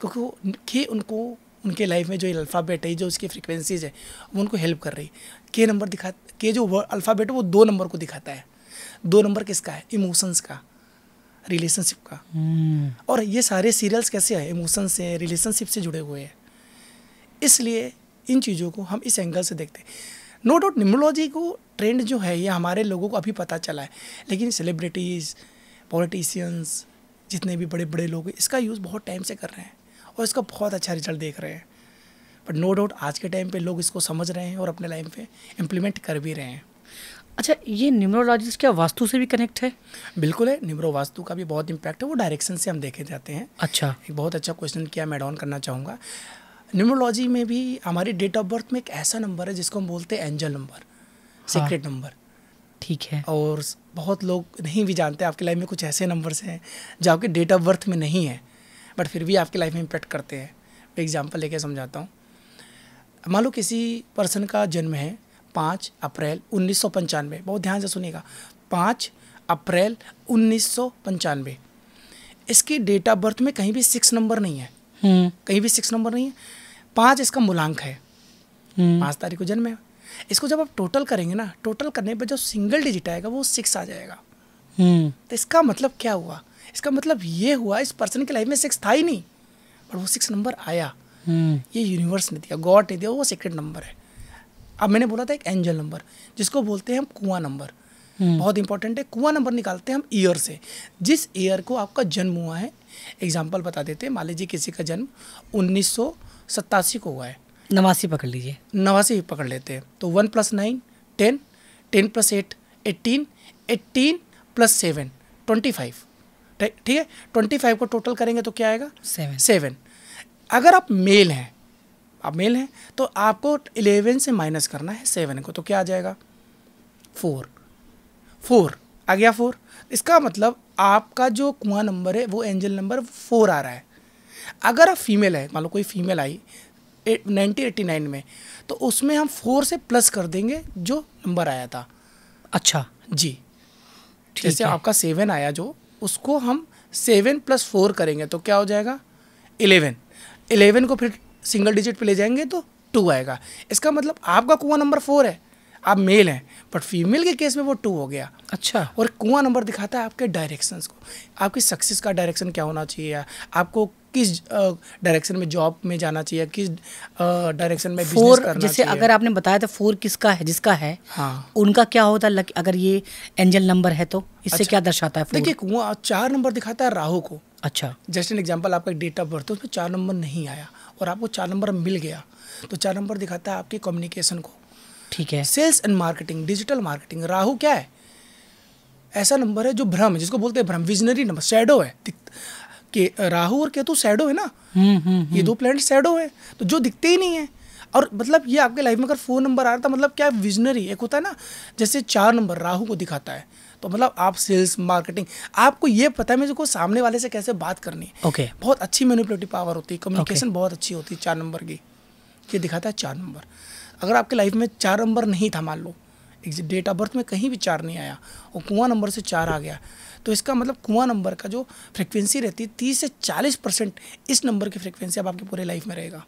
क्योंकि उनके उनको उनके लाइफ में जो अल्फ़ाबेट है जो उसकी फ्रिक्वेंसीज है वो उनको हेल्प कर रही है के नंबर दिखा के जो अल्फ़ाबेट है वो दो नंबर को दिखाता है दो नंबर किसका है इमोशंस का रिलेशनशिप का और ये सारे सीरियल्स कैसे हैं इमोशंस से रिलेशनशिप से जुड़े हुए हैं इसलिए इन चीज़ों को हम इस एंगल से देखते हैं नो डाउट निमोलॉजी को ट्रेंड जो है ये हमारे लोगों को अभी पता चला है लेकिन सेलिब्रिटीज़ पॉलिटिशियंस जितने भी बड़े बड़े लोग इसका यूज़ बहुत टाइम से कर रहे हैं और इसका बहुत अच्छा रिजल्ट देख रहे हैं बट नो डाउट आज के टाइम पे लोग इसको समझ रहे हैं और अपने लाइफ में इम्प्लीमेंट कर भी रहे हैं अच्छा ये न्यूमरोलॉजिस्ट क्या वास्तु से भी कनेक्ट है बिल्कुल है न्यूमरो वास्तु का भी बहुत इम्पैक्ट है वो डायरेक्शन से हम देखे जाते हैं अच्छा एक बहुत अच्छा क्वेश्चन किया मैं ऑन करना चाहूँगा न्यूमरोलॉजी में भी हमारी डेट ऑफ बर्थ में एक ऐसा नंबर है जिसको हम बोलते हैं एंजल नंबर सीक्रेट नंबर ठीक है और बहुत लोग नहीं भी जानते आपकी लाइफ में कुछ ऐसे नंबर्स हैं जो आपके डेट ऑफ बर्थ में नहीं है बट फिर भी आपकी लाइफ में इम्पेक्ट करते हैं मैं एग्जाम्पल लेके समझाता हूँ मान लो किसी पर्सन का जन्म है पाँच अप्रैल उन्नीस सौ पंचानवे बहुत ध्यान से सुनेगा पाँच अप्रैल उन्नीस सौ पंचानवे इसकी डेट ऑफ बर्थ में कहीं भी सिक्स नंबर नहीं है हम्म। कहीं भी सिक्स नंबर नहीं है पाँच इसका मूलांक है हम्म। पाँच तारीख को जन्म है इसको जब आप टोटल करेंगे ना टोटल करने पर जो सिंगल डिजिट आएगा वो सिक्स आ जाएगा हम्म। तो इसका मतलब क्या हुआ इसका मतलब ये हुआ इस पर्सन की लाइफ में सिक्स था ही नहीं बट वो सिक्स नंबर आया हम्म। ये यूनिवर्स ने दिया गॉड ने दिया वो सीक्रेट नंबर है अब मैंने बोला था एक एंजल नंबर जिसको बोलते हैं हम कुआं नंबर बहुत इंपॉर्टेंट है कुआं नंबर निकालते हैं हम ईयर से जिस ईयर को आपका जन्म हुआ है एग्जाम्पल बता देते हैं मान लीजिए किसी का जन्म उन्नीस सौ सत्तासी को हुआ है नवासी पकड़ लीजिए नवासी पकड़ लेते हैं तो one plus nine ten ten plus eight eighteen eighteen plus seven twenty five ठीक है ट्वेंटी फाइव को टोटल करेंगे तो क्या आएगा सेवन सेवन अगर आप मेल हैं आप मेल हैं तो आपको इलेवन से माइनस करना है सेवन को तो क्या आ जाएगा फोर फोर आ गया फोर इसका मतलब आपका जो कुआं नंबर है वो एंजल नंबर फोर आ रहा है अगर आप फीमेल है मान लो कोई फीमेल आई नाइनटीन नाइन में तो उसमें हम फोर से प्लस कर देंगे जो नंबर आया था अच्छा जी जैसे आपका सेवन आया जो उसको हम सेवन प्लस फोर करेंगे तो क्या हो जाएगा इलेवन इलेवन को फिर सिंगल डिजिट पे ले जाएंगे तो टू आएगा इसका मतलब आपका कुआं नंबर फोर है आप मेल हैं बट फीमेल के केस में वो टू हो गया अच्छा और कुआं नंबर दिखाता है आपके डायरेक्शंस को आपकी सक्सेस का डायरेक्शन क्या होना चाहिए आपको किस डायरेक्शन में जॉब में जाना चाहिए किस डायरेक्शन में फोर जैसे अगर आपने बताया था फोर किसका है जिसका है हाँ उनका क्या होता है अगर ये एंजल नंबर है तो इससे अच्छा, क्या दर्शाता है देखिए चार नंबर दिखाता है राहु को अच्छा जस्ट एन एग्जाम्पल आपका डेट ऑफ बर्थ उसमें चार नंबर नहीं आया और आपको चार नंबर मिल गया तो चार नंबर दिखाता है आपके कम्युनिकेशन को ठीक है sales and marketing digital marketing Rahu क्या है ऐसा नंबर है जो भ्रम है जिसको बोलते हैं भ्रम विजनरी नंबर शेडो है कि राहु और केतु सैडो है ना हम्म, हम्म, हम्म। ये दो प्लैनेट सैडो है तो जो दिखते ही नहीं है और मतलब ये आपके लाइफ में अगर फोर नंबर आ रहा था मतलब क्या विजनरी एक होता है ना जैसे चार नंबर राहु को दिखाता है तो मतलब आप सेल्स मार्केटिंग आपको ये पता है मुझे को सामने वाले से कैसे बात करनी है okay. बहुत अच्छी मेनिपुलेटिव पावर होती है कम्युनिकेशन okay. बहुत अच्छी होती है चार नंबर की ये दिखाता है चार नंबर अगर आपके लाइफ में चार नंबर नहीं था मान लो डेट ऑफ बर्थ में कहीं भी चार नहीं आया और कुआ नंबर से चार आ गया तो इसका मतलब कुआं नंबर का जो फ्रिक्वेंसी रहती है तीस से चालीस परसेंट इस नंबर की फ्रिक्वेंसी आपके पूरे लाइफ में रहेगा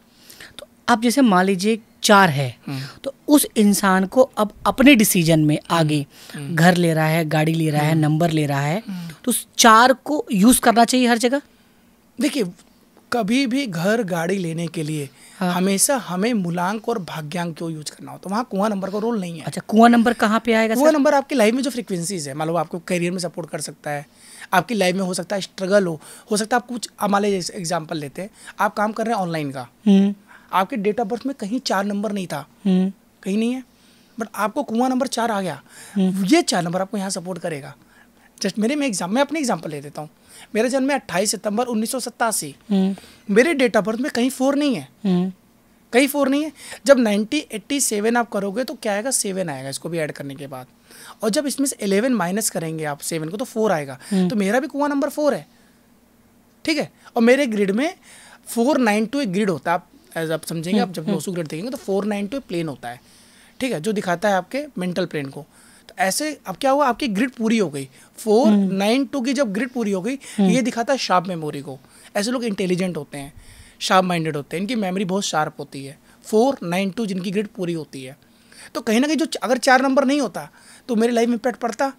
तो आप जैसे मान लीजिए चार है हम्म। तो उस इंसान को अब अपने डिसीजन में आगे हम्म। हम्म। घर ले रहा है गाड़ी ले रहा है नंबर ले रहा है तो उस चार को यूज़ करना चाहिए हर जगह देखिए कभी भी घर गाड़ी लेने के लिए हाँ। हमेशा हमें मूलांक और भाग्यांक क्यों यूज करना हो तो वहाँ कुआं नंबर का रोल नहीं है अच्छा कुआं नंबर कहाँ पे आएगा कुआं नंबर आपकी लाइफ में जो फ्रीक्वेंसीज है मान लो आपको करियर में सपोर्ट कर सकता है आपकी लाइफ में हो सकता है स्ट्रगल हो हो सकता है आप कुछ हमारे एग्जाम्पल लेते हैं आप काम कर रहे हैं ऑनलाइन का हम्म। आपके डेट ऑफ बर्थ में कहीं चार नंबर नहीं था हम्म। कहीं नहीं है बट आपको कुआं नंबर चार आ गया हम्म। ये चार नंबर आपको यहाँ सपोर्ट करेगा जस्ट मेरे में एग्जाम मैं अपने एग्जाम्पल ले देता हूँ मेरा जन्म है अट्ठाईस सितंबर उन्नीस हम्म। मेरे डेट ऑफ बर्थ में कहीं फोर नहीं है हम्म। कहीं फोर नहीं है जब नाइनटी एट्टी सेवन आप करोगे तो क्या आएगा सेवन आएगा इसको भी ऐड करने के बाद और जब इसमें से एलेवन माइनस करेंगे आप सेवन को तो फोर आएगा हम्म। तो मेरा भी कुआ नंबर फोर है ठीक है और मेरे ग्रिड में फोर नाइन टू एक ग्रिड होता है आप एज आप समझेंगे आप जब दो सौ ग्रिड देखेंगे तो फोर नाइन टू एक प्लेन होता है ठीक है जो दिखाता है आपके मेंटल प्लेन को तो ऐसे अब क्या हुआ आपकी ग्रिड पूरी हो गई फोर नाइन टू की जब ग्रिड पूरी हो गई हम्म। ये दिखाता है शार्प मेमोरी को ऐसे लोग इंटेलिजेंट होते हैं शार्प माइंडेड होते हैं इनकी मेमोरी बहुत शार्प होती है फोर नाइन टू जिनकी ग्रिड पूरी होती है तो कहीं ना कहीं जो अगर चार नंबर नहीं होता तो मेरी लाइफ में पेट पड़ता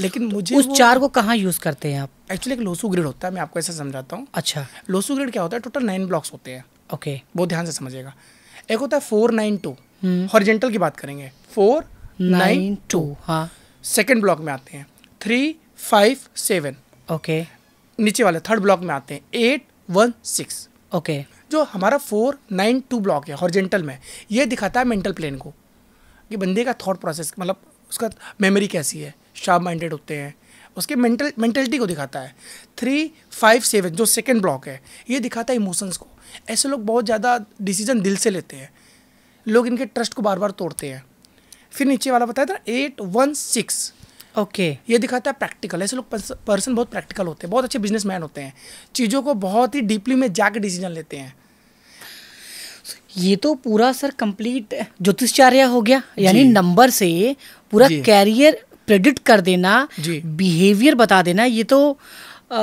लेकिन तो मुझे उस चार को कहाँ यूज करते हैं आप एक्चुअली एक लोसू ग्रिड होता है मैं आपको ऐसा समझाता हूँ अच्छा लोसू ग्रिड क्या होता है टोटल नाइन ब्लॉक्स होते हैं ओके बहुत ध्यान से समझेगा एक होता है फोर नाइन टू हॉरिजेंटल की बात करेंगे फोर नाइन टू हाँ सेकेंड ब्लॉक में आते हैं थ्री फाइव सेवन ओके नीचे वाले थर्ड ब्लॉक में आते हैं एट वन सिक्स ओके जो हमारा फोर नाइन टू ब्लॉक है हॉर्जेंटल में ये दिखाता है मेंटल प्लेन को कि बंदे का थॉट प्रोसेस मतलब उसका मेमोरी कैसी है शार्प माइंडेड होते हैं उसके मेंटल मेंटेलिटी को दिखाता है थ्री फाइव सेवन जो सेकेंड ब्लॉक है ये दिखाता है इमोशंस को ऐसे लोग बहुत ज़्यादा डिसीजन दिल से लेते हैं लोग इनके ट्रस्ट को बार बार तोड़ते हैं फिर नीचे वाला बताया था एट वन सिक्स ओके ये दिखाता है प्रैक्टिकल ऐसे लोग पर्सन बहुत प्रैक्टिकल होते हैं बहुत अच्छे बिजनेस होते हैं चीज़ों को बहुत ही डीपली में जाकर डिसीजन लेते हैं ये तो पूरा सर कंप्लीट ज्योतिषचार्य हो गया यानी नंबर से पूरा कैरियर प्रेडिक्ट कर देना बिहेवियर बता देना ये तो आ,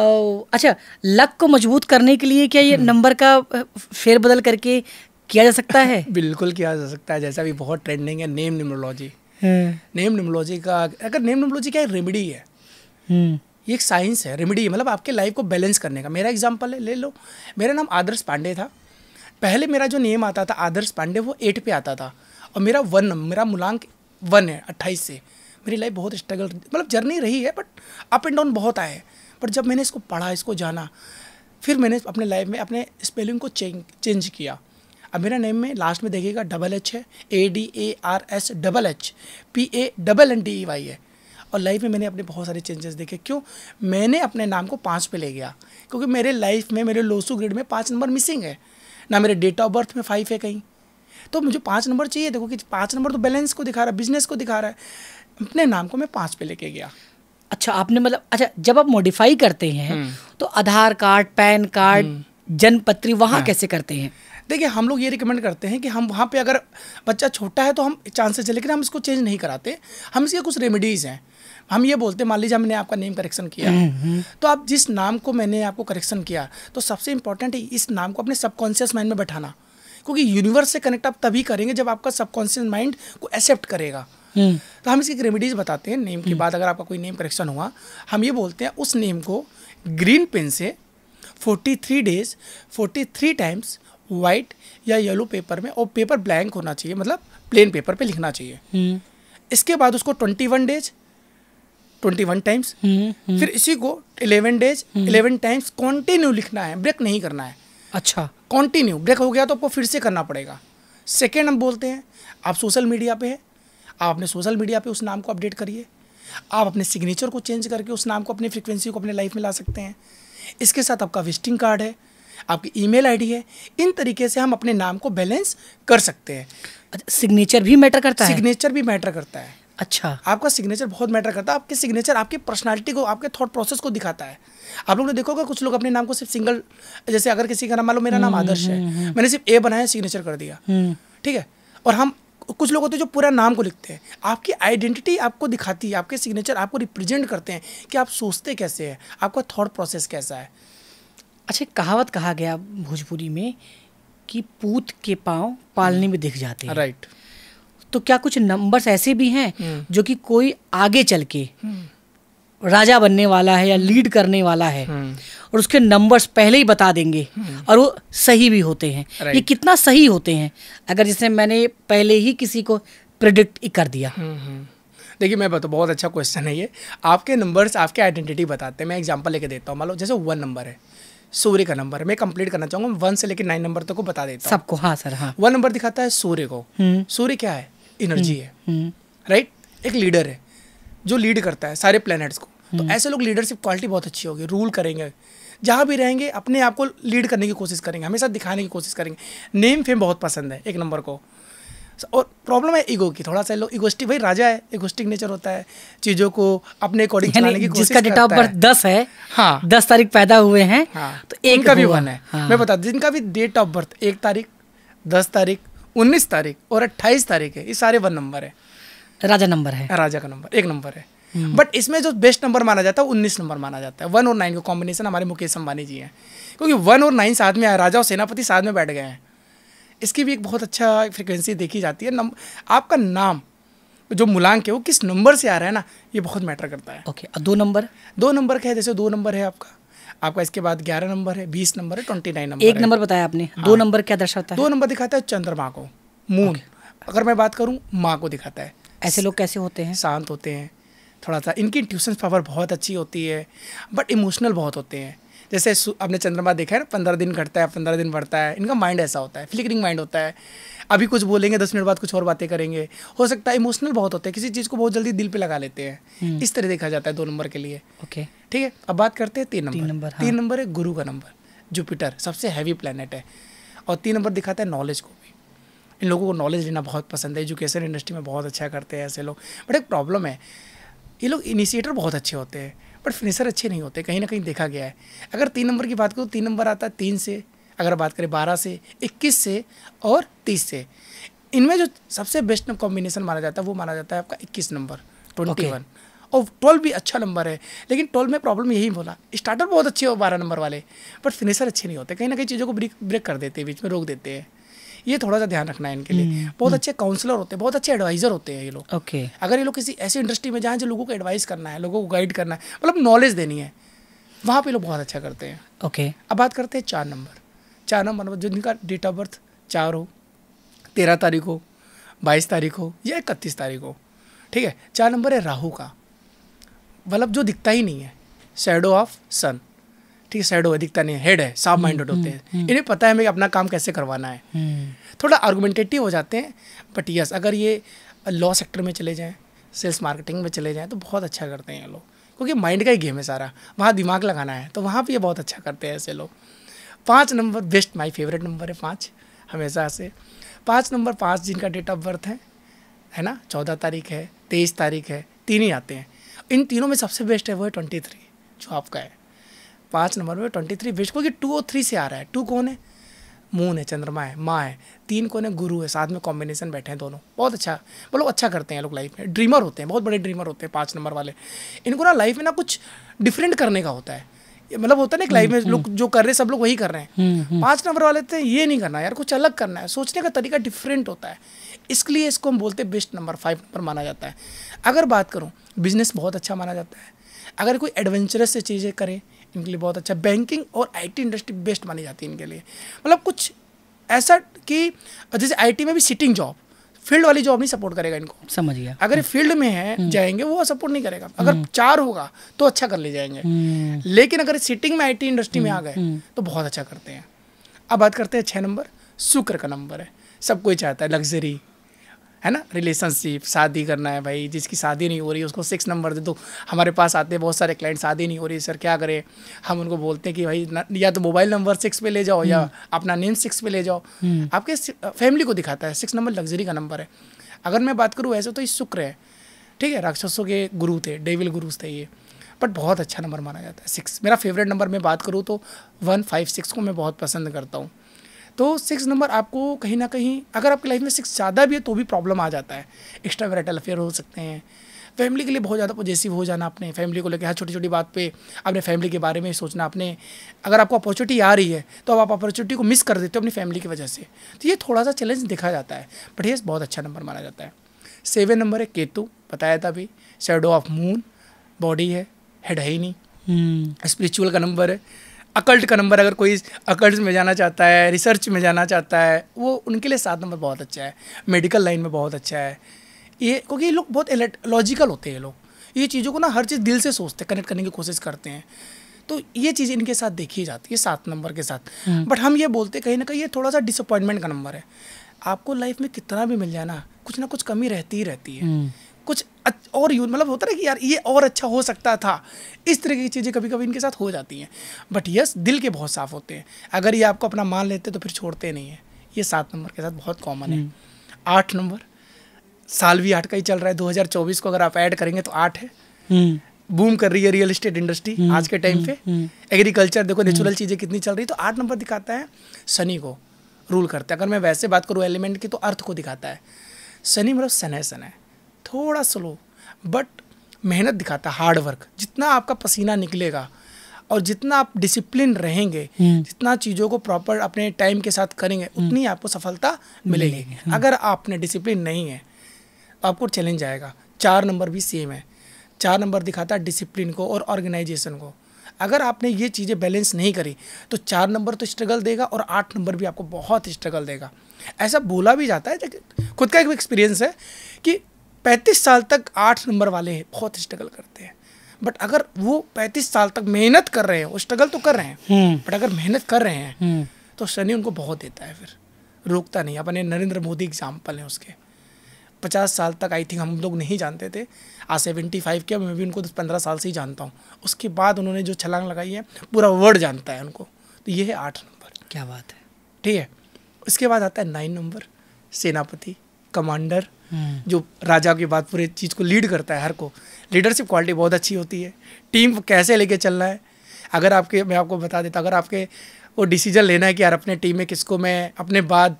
अच्छा लक को मजबूत करने के लिए क्या ये नंबर हम्म। का फेर बदल करके किया जा सकता है *laughs* बिल्कुल किया जा सकता है जैसा भी बहुत ट्रेंडिंग है नेम न्यूमरोलॉजी नेम न्यूमरोलॉजी का अगर नेम न्यूमरोलॉजी क्या रेमेडी है हम्म। ये एक साइंस है रेमेडी मतलब आपके लाइफ को बैलेंस करने का मेरा एग्जाम्पल है ले लो मेरा नाम आदर्श पांडे था पहले मेरा जो नेम आता था आदर्श पांडे वो एट पे आता था और मेरा वन मेरा मूलांक वन है अट्ठाईस से मेरी लाइफ बहुत स्ट्रगल मतलब जर्नी रही है बट अप एंड डाउन बहुत आए बट जब मैंने इसको पढ़ा इसको जाना फिर मैंने अपने लाइफ में अपने स्पेलिंग को चेंज चेंज किया अब मेरा नेम में लास्ट में देखिएगा डबल एच है A D A R S double H P A double N D E Y है और लाइफ में मैंने अपने बहुत सारे चेंजेस देखे क्यों मैंने अपने नाम को पाँच पे ले गया क्योंकि मेरे लाइफ में मेरे लोसू ग्रेड में पाँच नंबर मिसिंग है ना मेरे डेट ऑफ बर्थ में फाइव है कहीं तो मुझे पाँच नंबर चाहिए देखो कि पाँच नंबर तो बैलेंस को दिखा रहा है बिजनेस को दिखा रहा है अपने नाम को मैं पाँच पे लेके गया अच्छा आपने मतलब अच्छा जब आप मॉडिफाई करते हैं हम्म। तो आधार कार्ड पैन कार्ड हम्म। जन्मपत्री वहाँ हाँ। कैसे करते हैं देखिए हम लोग ये रिकमेंड करते हैं कि हम वहाँ पर अगर बच्चा छोटा है तो हम चांसेस है लेकिन हम इसको चेंज नहीं कराते हम इसके कुछ रेमेडीज़ हैं हम ये बोलते हैं मान लीजिए हमने आपका नेम करेक्शन किया हम्म, हम्म। तो आप जिस नाम को मैंने आपको करेक्शन किया तो सबसे इंपॉर्टेंट है इस नाम को अपने सबकॉन्शियस माइंड में बैठाना क्योंकि यूनिवर्स से कनेक्ट आप तभी करेंगे जब आपका सबकॉन्शियस माइंड को एक्सेप्ट करेगा हम्म। तो हम इसकी रेमेडीज बताते हैं नेम के बाद अगर आपका कोई नेम करेक्शन हुआ हम ये बोलते हैं उस नेम को ग्रीन पेन से 43 डेज 43 टाइम्स वाइट या येलो पेपर में और पेपर ब्लैंक होना चाहिए मतलब प्लेन पेपर पे लिखना चाहिए हम्म। इसके बाद उसको twenty one days twenty one times फिर इसी को eleven days eleven times continue लिखना है ब्रेक नहीं करना है अच्छा कॉन्टिन्यू ब्रेक हो गया तो आपको फिर से करना पड़ेगा सेकेंड हम बोलते हैं आप सोशल मीडिया पे हैं आप अपने सोशल मीडिया पे उस नाम को अपडेट करिए आप अपने सिग्नेचर को चेंज करके उस नाम को अपनी फ्रिक्वेंसी को अपने लाइफ में ला सकते हैं इसके साथ आपका विजिटिंग कार्ड है आपकी ईमेल आईडी है इन तरीके से हम अपने नाम को बैलेंस कर सकते हैं सिग्नेचर अच्छा, भी मैटर करता है सिग्नेचर भी मैटर करता है अच्छा आपका सिग्नेचर बहुत मैटर करता है आपके सिग्नेचर आपकी पर्सनालिटी को आपके थॉट प्रोसेस को दिखाता है आप लोगों ने देखो देखोगे कुछ लोग अपने नाम को सिर्फ सिंगल जैसे अगर किसी का नाम मान लो मेरा नाम हम्म, आदर्श है हम्म, हम्म। मैंने सिर्फ ए बनाया सिग्नेचर कर दिया ठीक है और हम कुछ लोग होते हैं जो पूरा नाम को लिखते हैं आपकी आइडेंटिटी आपको दिखाती है आपके सिग्नेचर आपको रिप्रेजेंट करते हैं कि आप सोचते कैसे हैं आपका थॉट प्रोसेस कैसा है अच्छा कहावत कहा गया भोजपुरी में कि पूत के पाँव पालने में दिख जाते हैं राइट तो क्या कुछ नंबर्स ऐसे भी हैं हम्म। जो कि कोई आगे चल के हम्म। राजा बनने वाला है या लीड करने वाला है हम्म। और उसके नंबर्स पहले ही बता देंगे और वो सही भी होते हैं ये कितना सही होते हैं अगर जैसे मैंने पहले ही किसी को प्रिडिक्ट कर दिया देखिए मैं बताऊँ बहुत अच्छा क्वेश्चन है ये आपके नंबर्स आपके आइडेंटिटी बताते हैं मैं एग्जांपल लेके देता हूँ मान लो जैसे वन नंबर है सूर्य का नंबर मैं कंप्लीट करना चाहूंगा वन से लेकर नाइन नंबर तक को बता देता सबको हाँ सर हाँ वन नंबर दिखाता है सूर्य को हम्म। सूर्य क्या है एनर्जी हम्म, है राइट हम्म। एक लीडर है जो लीड करता है सारे प्लैनेट्स को तो ऐसे लोग लीडरशिप क्वालिटी बहुत अच्छी होगी रूल करेंगे जहाँ भी रहेंगे अपने आप को लीड करने की कोशिश करेंगे हमेशा दिखाने की कोशिश करेंगे नेम फेम बहुत पसंद है एक नंबर को और प्रॉब्लम है ईगो की थोड़ा सा लोग इगोस्टिक भाई राजा है इगोस्टिक नेचर होता है चीज़ों को अपने अकॉर्डिंग चलाने की जिसका डेट ऑफ बर्थ दस है हाँ दस तारीख पैदा हुए हैं हाँ तो एक का भी वन है हाँ। मैं बता जिनका भी डेट ऑफ बर्थ एक तारीख दस तारीख उन्नीस तारीख और अट्ठाईस तारीख है ये सारे वन नंबर है राजा नंबर है राजा का नंबर एक नंबर है बट हम्म। इसमें जो बेस्ट नंबर माना जाता है उन्नीस नंबर माना जाता है वन और नाइन का कॉम्बिनेशन हमारे मुकेश अंबानी जी हैं क्योंकि वन और नाइन साथ में आया राजा और सेनापति साथ में बैठ गए हैं इसकी भी एक बहुत अच्छा फ्रिक्वेंसी देखी जाती है नम, आपका नाम जो मूलांक है वो किस नंबर से आ रहा है ना ये बहुत मैटर करता है ओके okay, दो नंबर दो नंबर का है जैसे दो नंबर है आपका आपका इसके बाद ग्यारह नंबर है बीस नंबर है ट्वेंटी नाइन नंबर एक नंबर बताया आपने हाँ, दो नंबर क्या दर्शाता है दो नंबर दिखाता है चंद्रमा को मून okay. अगर मैं बात करूँ माँ को दिखाता है ऐसे लोग कैसे होते हैं शांत होते हैं थोड़ा सा इनकी ट्यूशन पावर बहुत अच्छी होती है बट इमोशनल बहुत होते हैं जैसे आपने चंद्रमा देखा है ना पंद्रह दिन घटता है पंद्रह दिन बढ़ता है इनका माइंड ऐसा होता है फ्लिकरिंग माइंड होता है अभी कुछ बोलेंगे दस मिनट बाद कुछ और बातें करेंगे हो सकता है इमोशनल बहुत होते हैं किसी चीज़ को बहुत जल्दी दिल पे लगा लेते हैं हम्म। इस तरह देखा जाता है दो नंबर के लिए ओके ठीक है अब बात करते हैं तीन नंबर तीन नंबर, हाँ। तीन नंबर है गुरु का नंबर जुपिटर सबसे हैवी प्लानट है और तीन नंबर दिखाता है नॉलेज को भी इन लोगों को नॉलेज लेना बहुत पसंद है एजुकेशन इंडस्ट्री में बहुत अच्छा करते हैं ऐसे लोग बट एक प्रॉब्लम है ये लोग इनिशिएटर बहुत अच्छे होते हैं बट फिनिशर अच्छे नहीं होते कहीं ना कहीं देखा गया है अगर तीन नंबर की बात करूँ तीन नंबर आता है तीन से अगर बात करें बारह से इक्कीस से और तीस से इनमें जो सबसे बेस्ट कॉम्बिनेशन माना जाता है वो माना जाता है आपका इक्कीस नंबर ट्वेंटी वन और ट्वेल्व भी अच्छा नंबर है लेकिन ट्वेल्व में प्रॉब्लम यही बोला स्टार्टर बहुत अच्छे हो बारह नंबर वाले पर फिनिशर अच्छे नहीं होते कहीं ना कहीं चीज़ों को ब्रेक ब्रेक कर देते हैं बीच में रोक देते हैं ये थोड़ा सा ध्यान रखना है इनके लिए हम्म, बहुत हम्म। अच्छे काउंसलर होते हैं बहुत अच्छे एडवाइजर होते हैं ये लोग ओके अगर ये लोग किसी ऐसी इंडस्ट्री में जहाँ जो लोगों को एडवाइस करना है लोगों को गाइड करना है मतलब नॉलेज देनी है वहाँ पे लोग बहुत अच्छा करते हैं ओके अब बात करते हैं चार नंबर चार नंबर मतलब जिनका डेट ऑफ बर्थ चार हो तेरह तारीख हो बाईस तारीख हो या इकतीस तारीख हो ठीक है चार नंबर है राहू का मतलब जो दिखता ही नहीं है शेडो ऑफ सन ठीक साइड हो दिखता नहीं हेड है साफ माइंडेड हम्म, होते हैं हम्म, हम्म। इन्हें पता है हमें अपना काम कैसे करवाना है थोड़ा आर्गूमेंटेटिव हो जाते हैं बट यस अगर ये लॉ सेक्टर में चले जाएँ सेल्स मार्केटिंग में चले जाएँ तो बहुत अच्छा करते हैं ये लोग क्योंकि माइंड का ही गेम है सारा वहाँ दिमाग लगाना है तो वहाँ भी ये बहुत अच्छा करते हैं ऐसे लोग पाँच number best my favourite number है पाँच हमेशा से पाँच नंबर पाँच जिनका डेट ऑफ बर्थ है है ना चौदह तारीख है तेईस तारीख है तीन ही आते हैं इन तीनों में सबसे बेस्ट है वो है ट्वेंटी थ्री जो आपका है पाँच नंबर में ट्वेंटी थ्री विश्व की टू और थ्री से आ रहा है टू कौन है मून है चंद्रमा है माँ है तीन कौन है गुरु है साथ में कॉम्बिनेशन बैठे हैं दोनों बहुत अच्छा मतलब अच्छा करते हैं लोग लाइफ में ड्रीमर होते हैं बहुत बड़े ड्रीमर होते हैं पाँच नंबर वाले इनको ना लाइफ में ना कुछ डिफरेंट करने का होता है मतलब होता है ना एक लाइफ में हम्म, लोग हम्म। जो कर रहे हैं सब लोग वही कर रहे हैं हम्म, पाँच नंबर वाले थे तो ये नहीं करना यार कुछ अलग करना है सोचने का तरीका डिफरेंट होता है इसके लिए इसको हम बोलते हैं बेस्ट नंबर फाइव नंबर माना जाता है अगर बात करूँ बिजनेस बहुत अच्छा माना जाता है अगर कोई एडवेंचरस से चीज़ें करें इनके लिए बहुत अच्छा बैंकिंग और आईटी इंडस्ट्री बेस्ट मानी जाती है इनके लिए मतलब कुछ ऐसा कि जैसे आईटी में भी सिटिंग जॉब फील्ड वाली जॉब नहीं सपोर्ट करेगा इनको समझ गया अगर फील्ड में है हम्म। जाएंगे वो सपोर्ट नहीं करेगा अगर हम्म। चार होगा तो अच्छा कर ले जाएंगे हम्म। लेकिन अगर सिटिंग में आईटी इंडस्ट्री में आ गए तो बहुत अच्छा करते हैं अब बात करते हैं छः नंबर शुक्र का नंबर है सब कोई चाहता है लग्जरी है ना रिलेशनशिप शादी करना है भाई जिसकी शादी नहीं हो रही उसको सिक्स नंबर दे दो हमारे पास आते हैं बहुत सारे क्लाइंट शादी नहीं हो रही सर क्या करें हम उनको बोलते हैं कि भाई या तो मोबाइल नंबर सिक्स पे ले जाओ या हम्म। अपना नेम सिक्स पे ले जाओ हम्म। आपके फैमिली को दिखाता है सिक्स नंबर लग्जरी का नंबर है अगर मैं बात करूँ ऐसे तो ये शुक्र है ठीक है राक्षसों के गुरु थे डेविल गुरुज थे ये बट बहुत अच्छा नंबर माना जाता है सिक्स मेरा फेवरेट नंबर मैं बात करूँ तो वन फाइव सिक्स को मैं बहुत पसंद करता हूँ तो सिक्स नंबर आपको कहीं ना कहीं अगर आपकी लाइफ में सिक्स ज़्यादा भी है तो भी प्रॉब्लम आ जाता है एक्स्ट्रा वेराइटल अफेयर हो सकते हैं फैमिली के लिए बहुत ज़्यादा पॉजिटिव हो जाना अपने फैमिली को लेकर हर छोटी छोटी बात पे अपने फैमिली के बारे में सोचना अपने अगर आपको अपॉर्चुनिटी आ रही है तो आप अपॉर्चुनिटी को मिस कर देते हो अपनी फैमिली की वजह से तो ये थोड़ा सा चैलेंज देखा जाता है बट ये बहुत अच्छा नंबर माना जाता है सेवन नंबर है केतु बताया था अभी शेडो ऑफ मून बॉडी है हेड है ही नहीं स्पिरिचुअल हम्म। का नंबर है अकल्ट का नंबर अगर कोई अकल्ट में जाना चाहता है रिसर्च में जाना चाहता है वो उनके लिए सात नंबर बहुत अच्छा है मेडिकल लाइन में बहुत अच्छा है ये क्योंकि ये लोग बहुत लॉजिकल होते हैं ये लोग ये चीज़ों को ना हर चीज़ दिल से सोचते कनेक्ट करने की कोशिश करते हैं तो ये चीज़ इनके साथ देखी जाती है सात नंबर के साथ हम्म। बट हम ये बोलते कहीं ना कहीं ये थोड़ा सा डिसअपॉइंटमेंट का नंबर है आपको लाइफ में कितना भी मिल जाए ना कुछ ना कुछ कमी रहती ही रहती है हम्म। कुछ और यू मतलब होता है कि यार ये और अच्छा हो सकता था इस तरह की चीज़ें कभी कभी इनके साथ हो जाती हैं बट यस दिल के बहुत साफ़ होते हैं अगर ये आपको अपना मान लेते तो फिर छोड़ते नहीं है ये सात नंबर के साथ बहुत कॉमन है हम्म। आठ नंबर साल भी आठ का ही चल रहा है 2024 को अगर आप ऐड करेंगे तो आठ है बूम हम्म। कर रही है रियल इस्टेट इंडस्ट्री आज के टाइम पे एग्रीकल्चर हम्म। देखो नेचुरल चीज़ें कितनी चल रही है तो आठ नंबर दिखाता है शनि को रूल करता है अगर मैं वैसे बात करूँ एलिमेंट की तो अर्थ को दिखाता है शनि मतलब सन है सन है थोड़ा स्लो बट मेहनत दिखाता हार्ड वर्क जितना आपका पसीना निकलेगा और जितना आप डिसिप्लिन रहेंगे हम्म। जितना चीज़ों को प्रॉपर अपने टाइम के साथ करेंगे हम्म। उतनी आपको सफलता मिलेगी हाँ। अगर आपने डिसिप्लिन नहीं है आपको चैलेंज आएगा चार नंबर भी सेम है चार नंबर दिखाता है डिसिप्लिन को और ऑर्गेनाइजेशन को अगर आपने ये चीज़ें बैलेंस नहीं करी तो चार नंबर तो स्ट्रगल देगा और आठ नंबर भी आपको बहुत स्ट्रगल देगा ऐसा बोला भी जाता है खुद का एक एक्सपीरियंस है कि पैंतीस साल तक आठ नंबर वाले हैं बहुत स्ट्रगल करते हैं बट अगर वो पैंतीस साल तक मेहनत कर रहे हैं वो स्ट्रगल तो कर रहे हैं बट हम्म। अगर मेहनत कर रहे हैं हम्म। तो शनि उनको बहुत देता है फिर रोकता नहीं अपने नरेंद्र मोदी एग्जाम्पल हैं उसके पचास साल तक आई थिंक हम लोग नहीं जानते थे आज सेवेंटी फाइव के मैं भी उनको दस पंद्रह साल से ही जानता हूँ उसके बाद उन्होंने जो छलांग लगाई है पूरा वर्ड जानता है उनको तो ये है आठ नंबर क्या बात है ठीक है उसके बाद आता है नाइन नंबर सेनापति कमांडर हम्म। जो राजा के बाद पूरे चीज़ को लीड करता है हर को लीडरशिप क्वालिटी बहुत अच्छी होती है टीम कैसे लेके चलना है अगर आपके मैं आपको बता देता अगर आपके वो डिसीजन लेना है कि यार अपने टीम में किसको मैं अपने बाद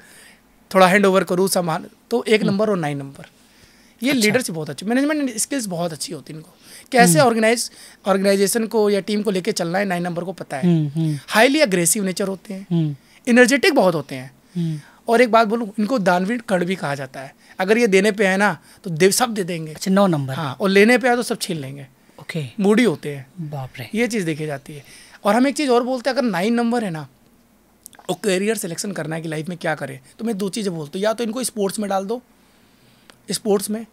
थोड़ा हैंड ओवर करूँ सामान तो एक नंबर हम्म। और नाइन नंबर ये अच्छा। लीडरशिप बहुत अच्छी मैनेजमेंट स्किल्स बहुत अच्छी होती इनको कैसे ऑर्गेनाइज हम्म। ऑर्गेनाइजेशन को या टीम को लेके चलना है नाइन नंबर को पता है हाईली अग्रेसिव नेचर होते हैं इनर्जेटिक बहुत होते हैं और एक बात बोलूँ इनको दानवीर कण भी कहा जाता है अगर ये देने पे है ना तो देव सब दे देंगे अच्छा नौ नंबर हाँ और लेने पे है तो सब छीन लेंगे ओके मूडी होते हैं बाप रे ये चीज़ देखी जाती है और हम एक चीज़ और बोलते हैं अगर नाइन नंबर है ना और करियर सिलेक्शन करना है कि लाइफ में क्या करें तो मैं दो चीज़ें बोलती हूँ या तो इनको स्पोर्ट्स में डाल दो स्पोर्ट्स में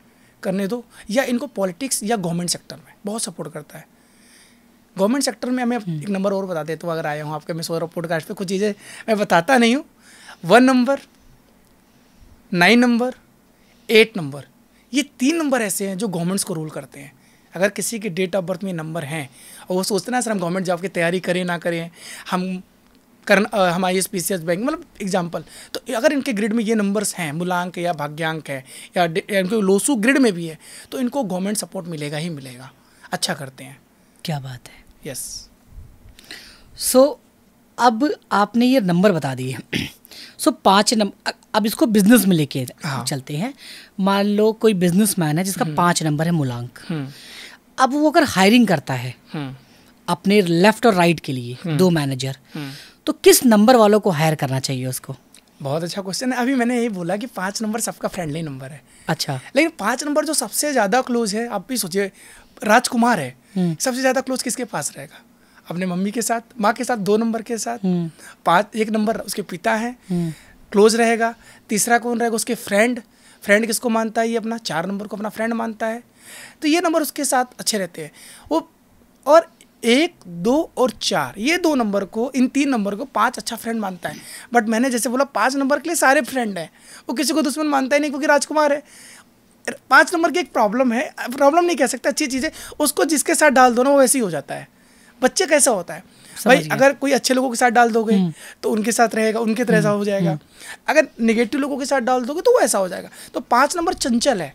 करने दो या इनको पॉलिटिक्स या गवर्नमेंट सेक्टर में बहुत सपोर्ट करता है गवर्नमेंट सेक्टर में हमें हम्म। एक नंबर और बता देता तो हूँ अगर आया हूँ आपके मैं सोच पॉडकास्ट पे कुछ चीज़ें मैं बताता नहीं हूँ one number nine number eight number ये तीन नंबर ऐसे हैं जो गवर्नमेंट्स को रूल करते हैं अगर किसी के डेट ऑफ बर्थ में नंबर हैं और वो सोचते ना सर हम गवर्नमेंट जॉब की तैयारी करें ना करें हम कर हम I S P C S bank मतलब एग्जाम्पल तो अगर इनके ग्रिड में ये नंबर्स हैं मूलांक या भाग्यांक है या, या इनके लोसू ग्रिड में भी है तो इनको गवर्नमेंट सपोर्ट मिलेगा ही मिलेगा अच्छा करते हैं क्या बात है यस yes. सो so, अब आपने ये नंबर बता दिए सो पाँच नंबर अब इसको बिजनेस में लेके हाँ। चलते हैं मान लो कोई बिजनेस मैन है जिसका हम्म। पाँच नंबर है मूलांक हम्म। अब वो अगर हायरिंग करता है हम्म। अपने लेफ्ट और राइट के लिए दो मैनेजर तो किस नंबर वालों को हायर करना चाहिए उसको बहुत अच्छा क्वेश्चन है अभी मैंने यही बोला कि पांच नंबर सबका फ्रेंडली नंबर है अच्छा लेकिन पांच नंबर जो सबसे ज़्यादा क्लोज है आप भी सोचिए राजकुमार है सबसे ज़्यादा क्लोज किसके पास रहेगा अपने मम्मी के साथ माँ के साथ दो नंबर के साथ हम्म। पाँच एक नंबर उसके पिता है हम्म। क्लोज रहेगा तीसरा कौन रहेगा उसके फ्रेंड फ्रेंड किसको मानता है ये अपना चार नंबर को अपना फ्रेंड मानता है तो ये नंबर उसके साथ अच्छे रहते हैं वो और एक दो और चार ये दो नंबर को इन तीन नंबर को पांच अच्छा फ्रेंड मानता है बट मैंने जैसे बोला पांच नंबर के लिए सारे फ्रेंड हैं वो किसी को दुश्मन मानता ही नहीं क्योंकि राजकुमार है पाँच नंबर की एक प्रॉब्लम है प्रॉब्लम नहीं कह सकते अच्छी चीज़ है उसको जिसके साथ डाल दो ना वो वैसे ही हो जाता है बच्चे कैसा होता है भाई अगर कोई अच्छे लोगों के साथ डाल दोगे हम्म। तो उनके साथ रहेगा उनके तरह ऐसा हम्म। हो जाएगा हम्म। अगर निगेटिव लोगों के साथ डाल दोगे तो वो ऐसा हो जाएगा तो पाँच नंबर चंचल है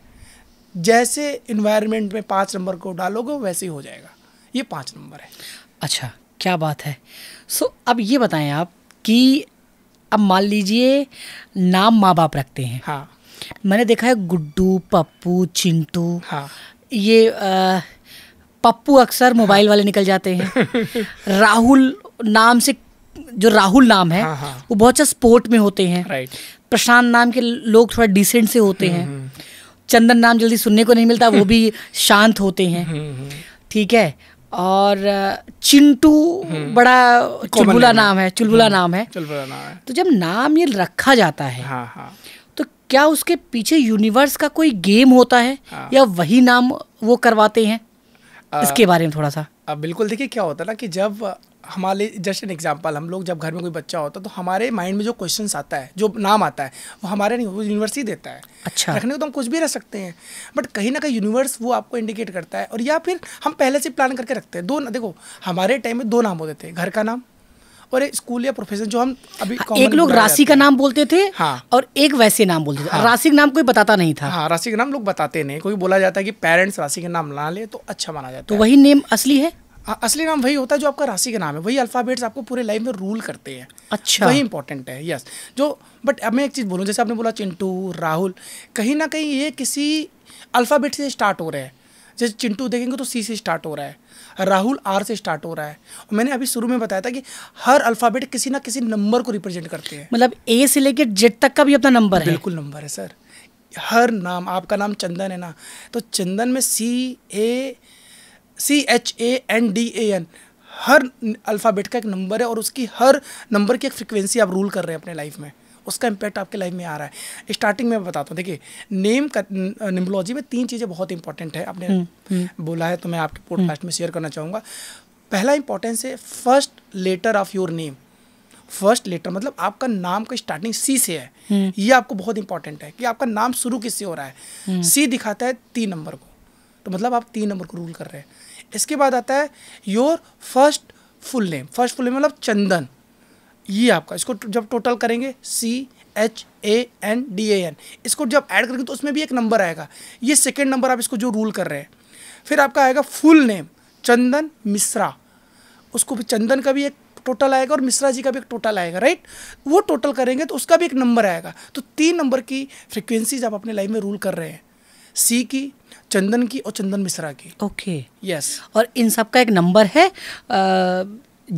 जैसे इन्वायरमेंट में पाँच नंबर को डालोगे वैसे ही हो जाएगा ये पाँच नंबर है अच्छा क्या बात है सो अब ये बताएं आप कि अब मान लीजिए नाम माँ बाप रखते हैं हाँ मैंने देखा है गुड्डू पप्पू चिंटू हाँ ये आ, पप्पू अक्सर मोबाइल वाले निकल जाते हैं *laughs* राहुल नाम से जो राहुल नाम है हाँ हाँ। वो बहुत अच्छा स्पोर्ट में होते हैं प्रशांत नाम के लोग थोड़ा डिसेंट से होते हैं हम्म, हम्म। चंदन नाम जल्दी सुनने को नहीं मिलता वो भी शांत होते हैं हम्म, ठीक है और चिंटू बड़ा चुलबुला नाम है चुलबुला नाम है तो जब नाम ये रखा जाता है हाँ, हाँ। तो क्या उसके पीछे यूनिवर्स का कोई गेम होता है हाँ। या वही नाम वो करवाते हैं इसके बारे में थोड़ा सा आ, बिल्कुल देखिए क्या होता है ना कि जब हमारे जस्ट एन एग्जाम्पल हम लोग जब घर में कोई बच्चा होता है तो हमारे माइंड में जो क्वेश्चन आता है जो नाम आता है वो हमारे नहीं वो यूनिवर्स ही देता है अच्छा रखने को तो हम कुछ भी रख सकते हैं बट कहीं ना कहीं यूनिवर्स वो आपको इंडिकेट करता है और या फिर हम पहले से प्लान करके रखते हैं दो देखो हमारे टाइम में दो नाम होते थे घर का नाम और एक स्कूल या प्रोफेशन जो हम अभी हाँ, एक लोग राशि का नाम बोलते थे हाँ और एक वैसे नाम बोलते थे हाँ, राशि का नाम कोई बताता नहीं था हाँ राशि का नाम लोग बताते नहीं कोई बोला जाता है कि पेरेंट्स राशि का नाम ना ले तो अच्छा माना जाता तो वही नेम असली है हाँ, असली नाम वही होता है जो आपका राशि का नाम है वही अल्फ़ाबेट्स आपको पूरे लाइफ में रूल करते हैं अच्छा वही इंपॉर्टेंट है यस जो बट अब मैं एक चीज़ बोलूँ जैसे आपने बोला चिंटू राहुल कहीं ना कहीं ये किसी अल्फ़ाबेट से स्टार्ट हो रहे हैं जैसे चिंटू देखेंगे तो सी से स्टार्ट हो रहा है राहुल आर से स्टार्ट हो रहा है और मैंने अभी शुरू में बताया था कि हर अल्फ़ाबेट किसी ना किसी नंबर को रिप्रेजेंट करते हैं मतलब ए से लेकर जेड तक का भी अपना नंबर है बिल्कुल नंबर है सर हर नाम आपका नाम चंदन है ना तो चंदन में C A C H A N D A N हर अल्फ़ाबेट का एक नंबर है और उसकी हर नंबर की एक फ्रिक्वेंसी आप रूल कर रहे हैं अपने लाइफ में उसका इम्पैक्ट आपके लाइफ में आ रहा है स्टार्टिंग में बताता हूँ देखिए नेम निम्बोलॉजी में तीन चीज़ें बहुत इंपॉर्टेंट है आपने हम्म, हम्म। बोला है तो मैं आपके पॉडकास्ट हम्म। में शेयर करना चाहूँगा पहला इंपॉर्टेंस है first letter of your name first letter मतलब आपका नाम का स्टार्टिंग सी से है ये आपको बहुत इंपॉर्टेंट है कि आपका नाम शुरू किससे हो रहा है सी दिखाता है तीन नंबर को तो मतलब आप तीन नंबर को रूल कर रहे हैं इसके बाद आता है your first full name first full name मतलब चंदन ये आपका इसको जब टोटल करेंगे C H A N D A N इसको जब ऐड करेंगे तो उसमें भी एक नंबर आएगा ये सेकेंड नंबर आप इसको जो रूल कर रहे हैं फिर आपका आएगा फुल नेम चंदन मिश्रा उसको भी चंदन का भी एक टोटल आएगा और मिश्रा जी का भी एक टोटल आएगा राइट वो टोटल करेंगे तो उसका भी एक नंबर आएगा तो तीन नंबर की फ्रिक्वेंसीज आप अपने लाइफ में रूल कर रहे हैं सी की चंदन की और चंदन मिश्रा की ओके okay. Yes yes. और इन सब का एक नंबर है आ,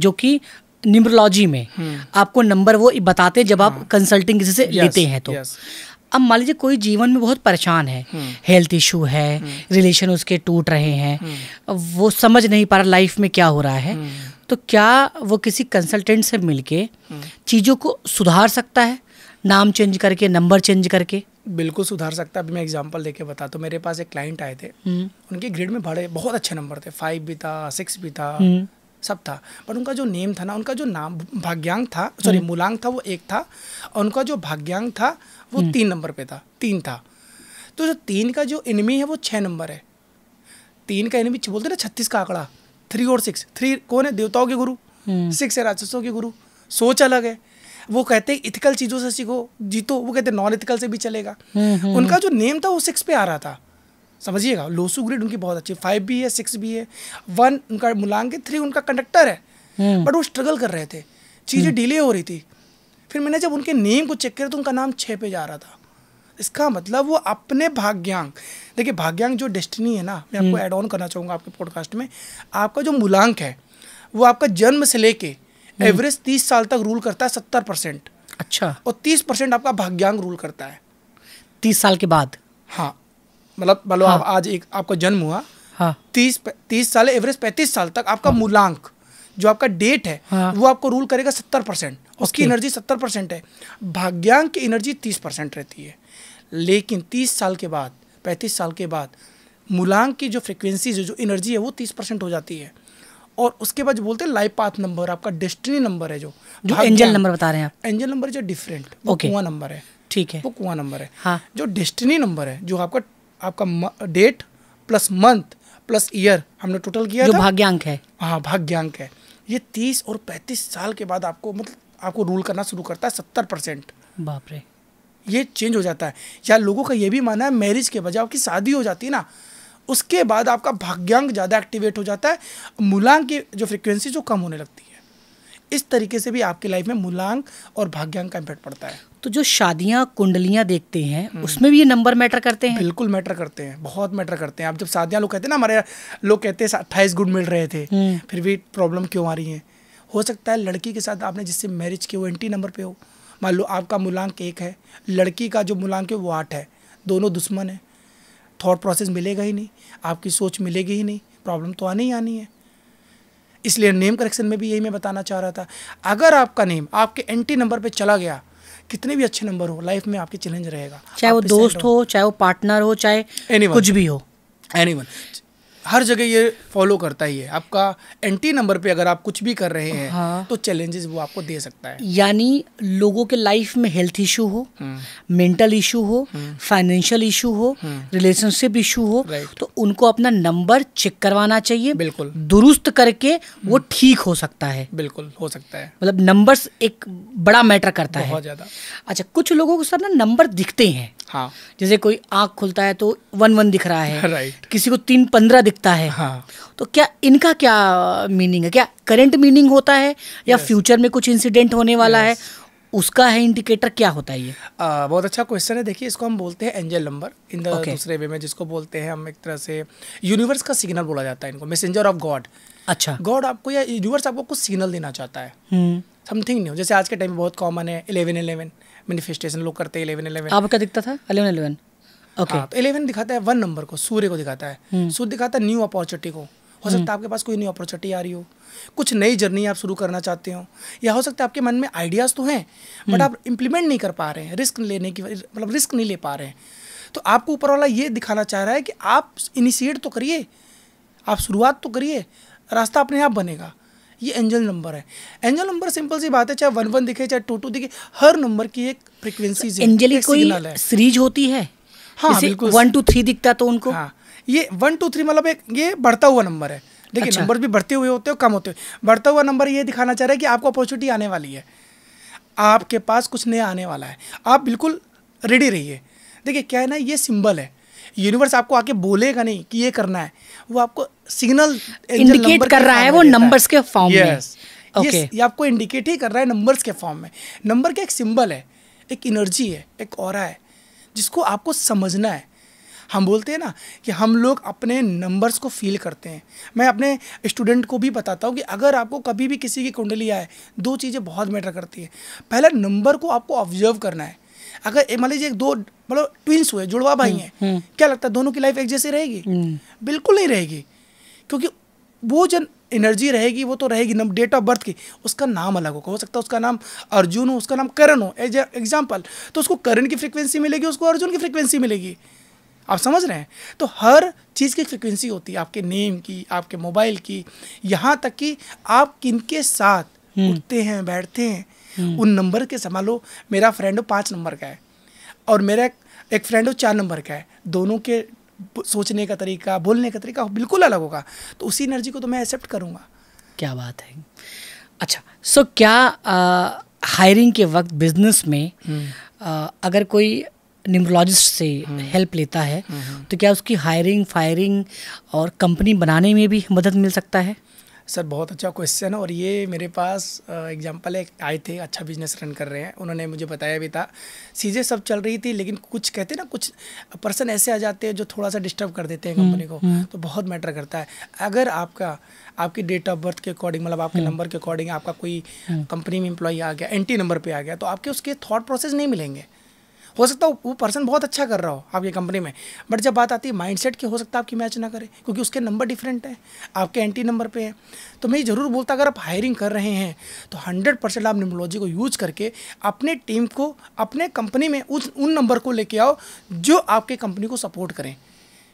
जो कि न्यूमरोलॉजी में हम्म। आपको नंबर वो बताते जब आप कंसल्टिंग हाँ। किसी से लेते हैं तो अब मान लीजिए कोई जीवन में बहुत परेशान है हेल्थ हम्म। इशू है रिलेशन हम्म। उसके टूट रहे हैं वो समझ नहीं पा रहा लाइफ में क्या हो रहा है तो क्या वो किसी कंसल्टेंट से मिलके चीज़ों को सुधार सकता है नाम चेंज करके नंबर चेंज करके बिल्कुल सुधार सकता है अभी मैं एग्जांपल देके बता तो मेरे पास एक क्लाइंट आए थे उनके ग्रेड में बड़े बहुत अच्छे नंबर थे फाइव भी था सिक्स भी था सब था पर उनका जो नेम था ना उनका जो नाम भाग्यांक था सॉरी हम्म। मूलांक था वो एक था और उनका जो भाग्यांक था वो हम्म। तीन नंबर पे था तीन था तो जो तीन का जो इनमी है वो छः नंबर है तीन का इनमी बोलते ना छत्तीस का आंकड़ा थ्री और सिक्स थ्री कौन है देवताओं के गुरु सिक्स हम्म। है राक्षसों के गुरु सोच अलग है वो कहते हैं इथिकल चीज़ों से सीखो जीतो वो कहते नॉन इथिकल से भी चलेगा उनका जो नेम था वो सिक्स पे आ रहा था समझिएगा लोसू ग्रेड उनकी बहुत अच्छी फाइव भी है सिक्स भी है वन उनका मूलांक है थ्री उनका कंडक्टर है बट वो स्ट्रगल कर रहे थे चीज़ें डिले हम्म। हो रही थी फिर मैंने जब उनके नेम को चेक किया तो उनका नाम छः पे जा रहा था इसका मतलब वो अपने भाग्यांक देखिए भाग्यांक जो डेस्टिनी है ना मैं आपको ऐड हम्म। ऑन करना चाहूँगा आपके पॉडकास्ट में आपका जो मूलांक है वो आपका जन्म से लेके एवरेज हम्म। तीस साल तक रूल करता है सत्तर परसेंट अच्छा और तीस परसेंट आपका भाग्यांक रूल करता है तीस साल के बाद हाँ मतलब मतलब हाँ। आज एक आपका जन्म हुआ हाँ। तीस तीस साल एवरेज पैंतीस साल तक आपका हाँ। मूलांक जो आपका डेट है हाँ। वो आपको रूल करेगा सत्तर परसेंट उसकी एनर्जी सत्तर परसेंट है भाग्यांक की एनर्जी तीस परसेंट रहती है लेकिन तीस साल के बाद पैंतीस साल के बाद मूलांक की जो फ्रिक्वेंसी जो एनर्जी है वो तीस परसेंट हो जाती है और उसके बाद जो बोलते हैं लाइफ पाथ नंबर आपका डेस्टिनी नंबर है जो जो एंजल हाँ, नंबर बता रहे हैं आप एंजल नंबर जो डिफरेंट वो कुआ नंबर है ठीक है वो कुआ नंबर है हाँ जो डेस्टिनी नंबर है जो आपका आपका date plus month plus year हमने टोटल किया जो भाग्यांक है हाँ भाग्यांक है ये तीस और पैंतीस साल के बाद आपको मतलब आपको रूल करना शुरू करता है सत्तर परसेंट बाप रे ये चेंज हो जाता है या लोगों का ये भी मानना है मैरिज के बजाय आपकी शादी हो जाती है ना उसके बाद आपका भाग्यांक ज़्यादा एक्टिवेट हो जाता है मूलांक की जो फ्रिक्वेंसी जो कम होने लगती है इस तरीके से भी आपकी लाइफ में मूलांक और भाग्यांक का इम्पैक्ट पड़ता है तो जो शादियां कुंडलियां देखते हैं हम्म। उसमें भी ये नंबर मैटर करते हैं बिल्कुल मैटर करते हैं बहुत मैटर करते हैं आप जब शादियां लोग कहते हैं ना हमारे लोग कहते हैं अट्ठाईस गुण मिल रहे थे हम्म। फिर भी प्रॉब्लम क्यों आ रही है हो सकता है लड़की के साथ आपने जिससे मैरिज किया वो एंटी नंबर पे हो मान लो आपका मूलांक एक है लड़की का जो मूलांक है वो आठ है दोनों दुश्मन है थॉट प्रोसेस मिलेगा ही नहीं आपकी सोच मिलेगी ही नहीं प्रॉब्लम तो आनी ही आनी है इसलिए नेम करेक्शन में भी यही मैं बताना चाह रहा था अगर आपका नेम आपके एंटी नंबर पर चला गया कितने भी अच्छे नंबर हो लाइफ में आपके चैलेंज रहेगा चाहे वो दोस्त हो चाहे वो पार्टनर हो चाहे कुछ भी हो एनी हर जगह ये फॉलो करता ही है आपका एंटी नंबर पे अगर आप कुछ भी कर रहे हैं हाँ। तो चैलेंजेस वो आपको दे सकता है यानी लोगों के लाइफ में हेल्थ इशू हो मेंटल हम्म। इशू हो फाइनेंशियल हम्म। इशू हो रिलेशनशिप हम्म। इशू हो तो उनको अपना नंबर चेक करवाना चाहिए बिल्कुल दुरुस्त करके वो ठीक हो सकता है बिल्कुल हो सकता है मतलब नंबर एक बड़ा मैटर करता है बहुत ज़्यादा अच्छा कुछ लोगों को सर ना नंबर दिखते हैं हाँ जैसे कोई आँख खुलता है तो वन वन दिख रहा है राइट किसी को तीन पंद्रह दिखता है हाँ तो क्या इनका क्या मीनिंग है क्या करंट मीनिंग होता है या yes. फ्यूचर में कुछ इंसिडेंट होने वाला yes. है उसका है इंडिकेटर क्या होता है ये आ, बहुत अच्छा क्वेश्चन है देखिए इसको हम बोलते हैं एंजल नंबर इन द दूसरे वे में जिसको बोलते हैं हम एक तरह से यूनिवर्स का सिग्नल बोला जाता है इनको मैसेंजर ऑफ गॉड अच्छा गॉड आपको या यूनिवर्स आपको कुछ सिग्नल देना चाहता है समथिंग हम्म। न्यू जैसे आज के टाइम में बहुत कॉमन है इलेवन इलेवन मैनिफेस्टेशन लोग करते हैं इलेवन इलेवन आपका दिखता था इलेवन इलेवन ओके तो इलेवन दिखाता है वन नंबर को सूर्य को दिखाता है हम्म। सूर्य दिखाता है न्यू अपॉर्चुनिटी को हो हम्म। सकता है आपके पास कोई न्यू अपॉर्चुनिटी आ रही हो कुछ नई जर्नी आप शुरू करना चाहते हो या हो सकता है आपके मन में आइडियाज़ तो हैं बट हम्म। आप इम्प्लीमेंट नहीं कर पा रहे हैं रिस्क लेने की मतलब रिस्क नहीं ले पा रहे हैं तो आपको ऊपर वाला ये दिखाना चाह रहा है कि आप इनिशिएट तो करिए आप शुरुआत तो करिए रास्ता अपने आप बनेगा ये एंजल नंबर है एंजल नंबर सिंपल सी बात है चाहे वन वन दिखे चाहे टू टू दिखे हर नंबर की एक फ्रिक्वेंसी एंजल कोई सीरीज होती है हाँ बिल्कुल वन टू थ्री दिखता तो उनको हाँ ये वन टू थ्री मतलब एक ये बढ़ता हुआ नंबर है देखिए अच्छा। नंबर भी बढ़ते हुए होते हो कम होते हो बढ़ता हुआ नंबर ये दिखाना चाह रहा है कि आपको अपॉर्चुनिटी आने वाली है आपके पास कुछ नया आने वाला है आप बिल्कुल रेडी रहिए देखिए क्या है ना ये सिंबल है यूनिवर्स आपको आके बोलेगा नहीं कि ये करना है वो आपको सिग्नल इंडिकेट कर रहा है वो नंबर्स के फॉर्म में ये आपको इंडिकेट ही कर रहा है नंबर्स के फॉर्म में नंबर का एक सिंबल है एक एनर्जी है एक और है जिसको आपको समझना है हम बोलते हैं ना कि हम लोग अपने नंबर्स को फील करते हैं मैं अपने स्टूडेंट को भी बताता हूँ कि अगर आपको कभी भी किसी की कुंडली आए दो चीज़ें बहुत मैटर करती है पहला नंबर को आपको ऑब्जर्व करना है अगर मान लीजिए दो मतलब ट्विंस हुए जुड़वा भाई हम्म, हैं हम्म। क्या लगता है दोनों की लाइफ एक जैसी रहेगी हम्म। बिल्कुल नहीं रहेगी क्योंकि वो जन एनर्जी रहेगी वो तो रहेगी नम डेट ऑफ बर्थ की उसका नाम अलग होगा हो सकता है उसका नाम अर्जुन हो उसका नाम करण हो एज एग्जाम्पल तो उसको करण की फ्रिक्वेंसी मिलेगी उसको अर्जुन की फ्रिक्वेंसी मिलेगी आप समझ रहे हैं तो हर चीज़ की फ्रिक्वेंसी होती है आपके नेम की आपके मोबाइल की यहाँ तक कि आप किन के साथ उठते हैं बैठते हैं उन नंबर के संभालो मेरा फ्रेंड पाँच नंबर का है और मेरा एक फ्रेंड हो चार नंबर का है दोनों के सोचने का तरीका बोलने का तरीका बिल्कुल अलग होगा तो उसी एनर्जी को तो मैं एक्सेप्ट करूँगा क्या बात है अच्छा सो so, क्या हायरिंग के वक्त बिजनेस में आ, हम्म। अगर कोई न्यूमरोलॉजिस्ट से हेल्प हम्म। लेता है हम्म, तो क्या उसकी हायरिंग फायरिंग और कंपनी बनाने में भी मदद मिल सकता है सर बहुत अच्छा क्वेश्चन है और ये मेरे पास एग्जांपल एक आए थे अच्छा बिजनेस रन कर रहे हैं उन्होंने मुझे बताया भी था चीज़ें सब चल रही थी लेकिन कुछ कहते ना कुछ पर्सन ऐसे आ जाते हैं जो थोड़ा सा डिस्टर्ब कर देते हैं कंपनी हम्म, को हम्म। तो बहुत मैटर करता है अगर आपका आपकी डेट ऑफ बर्थ के अकॉर्डिंग मतलब आपके नंबर हम्म। के अकॉर्डिंग आपका कोई कंपनी में एम्प्लॉय आ गया एंटी नंबर पर आ गया तो आपके उसके थाट प्रोसेस नहीं मिलेंगे हो सकता है वो पर्सन बहुत अच्छा कर रहा हो आपकी कंपनी में बट जब बात आती है माइंडसेट की हो सकता है आपकी मैच ना करे क्योंकि उसके नंबर डिफरेंट है आपके एंटी नंबर पे है तो मैं ये ज़रूर बोलता अगर आप हायरिंग कर रहे हैं तो हंड्रेड परसेंट आप न्यूमोलॉजी को यूज़ करके अपने टीम को अपने कंपनी में उस उन नंबर को लेके आओ जो आपके कंपनी को सपोर्ट करें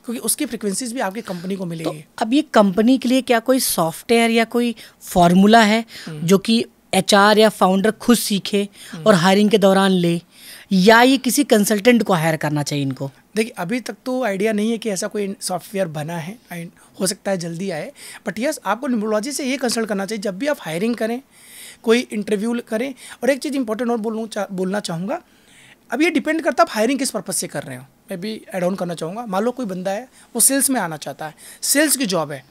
क्योंकि उसकी फ्रिक्वेंसीज भी आपकी कंपनी को मिलेगी तो अब ये कंपनी के लिए क्या कोई सॉफ्टवेयर या कोई फॉर्मूला है हम्म। जो कि एच या फाउंडर खुद सीखे हम्म। और हायरिंग के दौरान ले या ये किसी कंसल्टेंट को हायर करना चाहिए इनको देखिए अभी तक तो आइडिया नहीं है कि ऐसा कोई सॉफ्टवेयर बना है एंड हो सकता है जल्दी आए बट यस आपको न्यूमरोलॉजी से ये कंसल्ट करना चाहिए जब भी आप हायरिंग करें कोई इंटरव्यू करें और एक चीज़ इंपॉर्टेंट और बोलूँ चा, बोलना चाहूँगा अब ये डिपेंड करता है आप हायरिंग किस पर्पज़ से कर रहे हो मैं भी एड ऑन करना चाहूँगा मान लो कोई बंदा है वो सेल्स में आना चाहता है सेल्स की जॉब है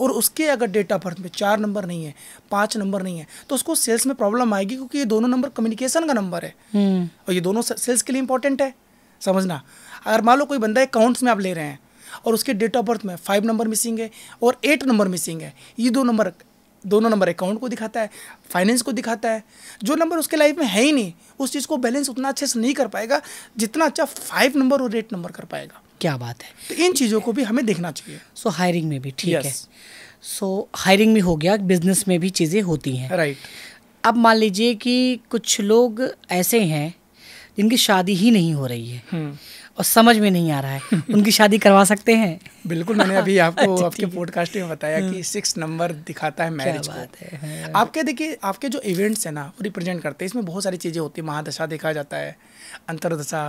और उसके अगर डेट ऑफ बर्थ में चार नंबर नहीं है पाँच नंबर नहीं है तो उसको सेल्स में प्रॉब्लम आएगी क्योंकि ये दोनों नंबर कम्युनिकेशन का नंबर है हम्म। और ये दोनों सेल्स के लिए इंपॉर्टेंट है समझना अगर मान लो कोई बंदा अकाउंट्स में आप ले रहे हैं और उसके डेट ऑफ बर्थ में फाइव नंबर मिसिंग है और एट नंबर मिसिंग है ये दो नंबर दोनों नंबर अकाउंट को दिखाता है फाइनेंस को दिखाता है जो नंबर उसके लाइफ में है ही नहीं उस चीज़ को बैलेंस उतना अच्छे से नहीं कर पाएगा जितना अच्छा फाइव नंबर और एट नंबर कर पाएगा क्या बात है तो इन चीज़ों को भी हमें देखना चाहिए सो so, हायरिंग में भी ठीक yes. है सो so, हायरिंग में हो गया बिजनेस में भी चीज़ें होती हैं राइट right. अब मान लीजिए कि कुछ लोग ऐसे हैं जिनकी शादी ही नहीं हो रही है हम्म। और समझ में नहीं आ रहा है *laughs* उनकी शादी करवा सकते हैं बिल्कुल मैंने अभी *laughs* आपको आपके पॉडकास्ट में बताया कि सिक्स हाँ। नंबर दिखाता है मैरिज को बात है हाँ। आपके देखिए आपके जो इवेंट्स हैं ना वो रिप्रेजेंट करते हैं इसमें बहुत सारी चीज़ें होती है महादशा देखा जाता है अंतरदशा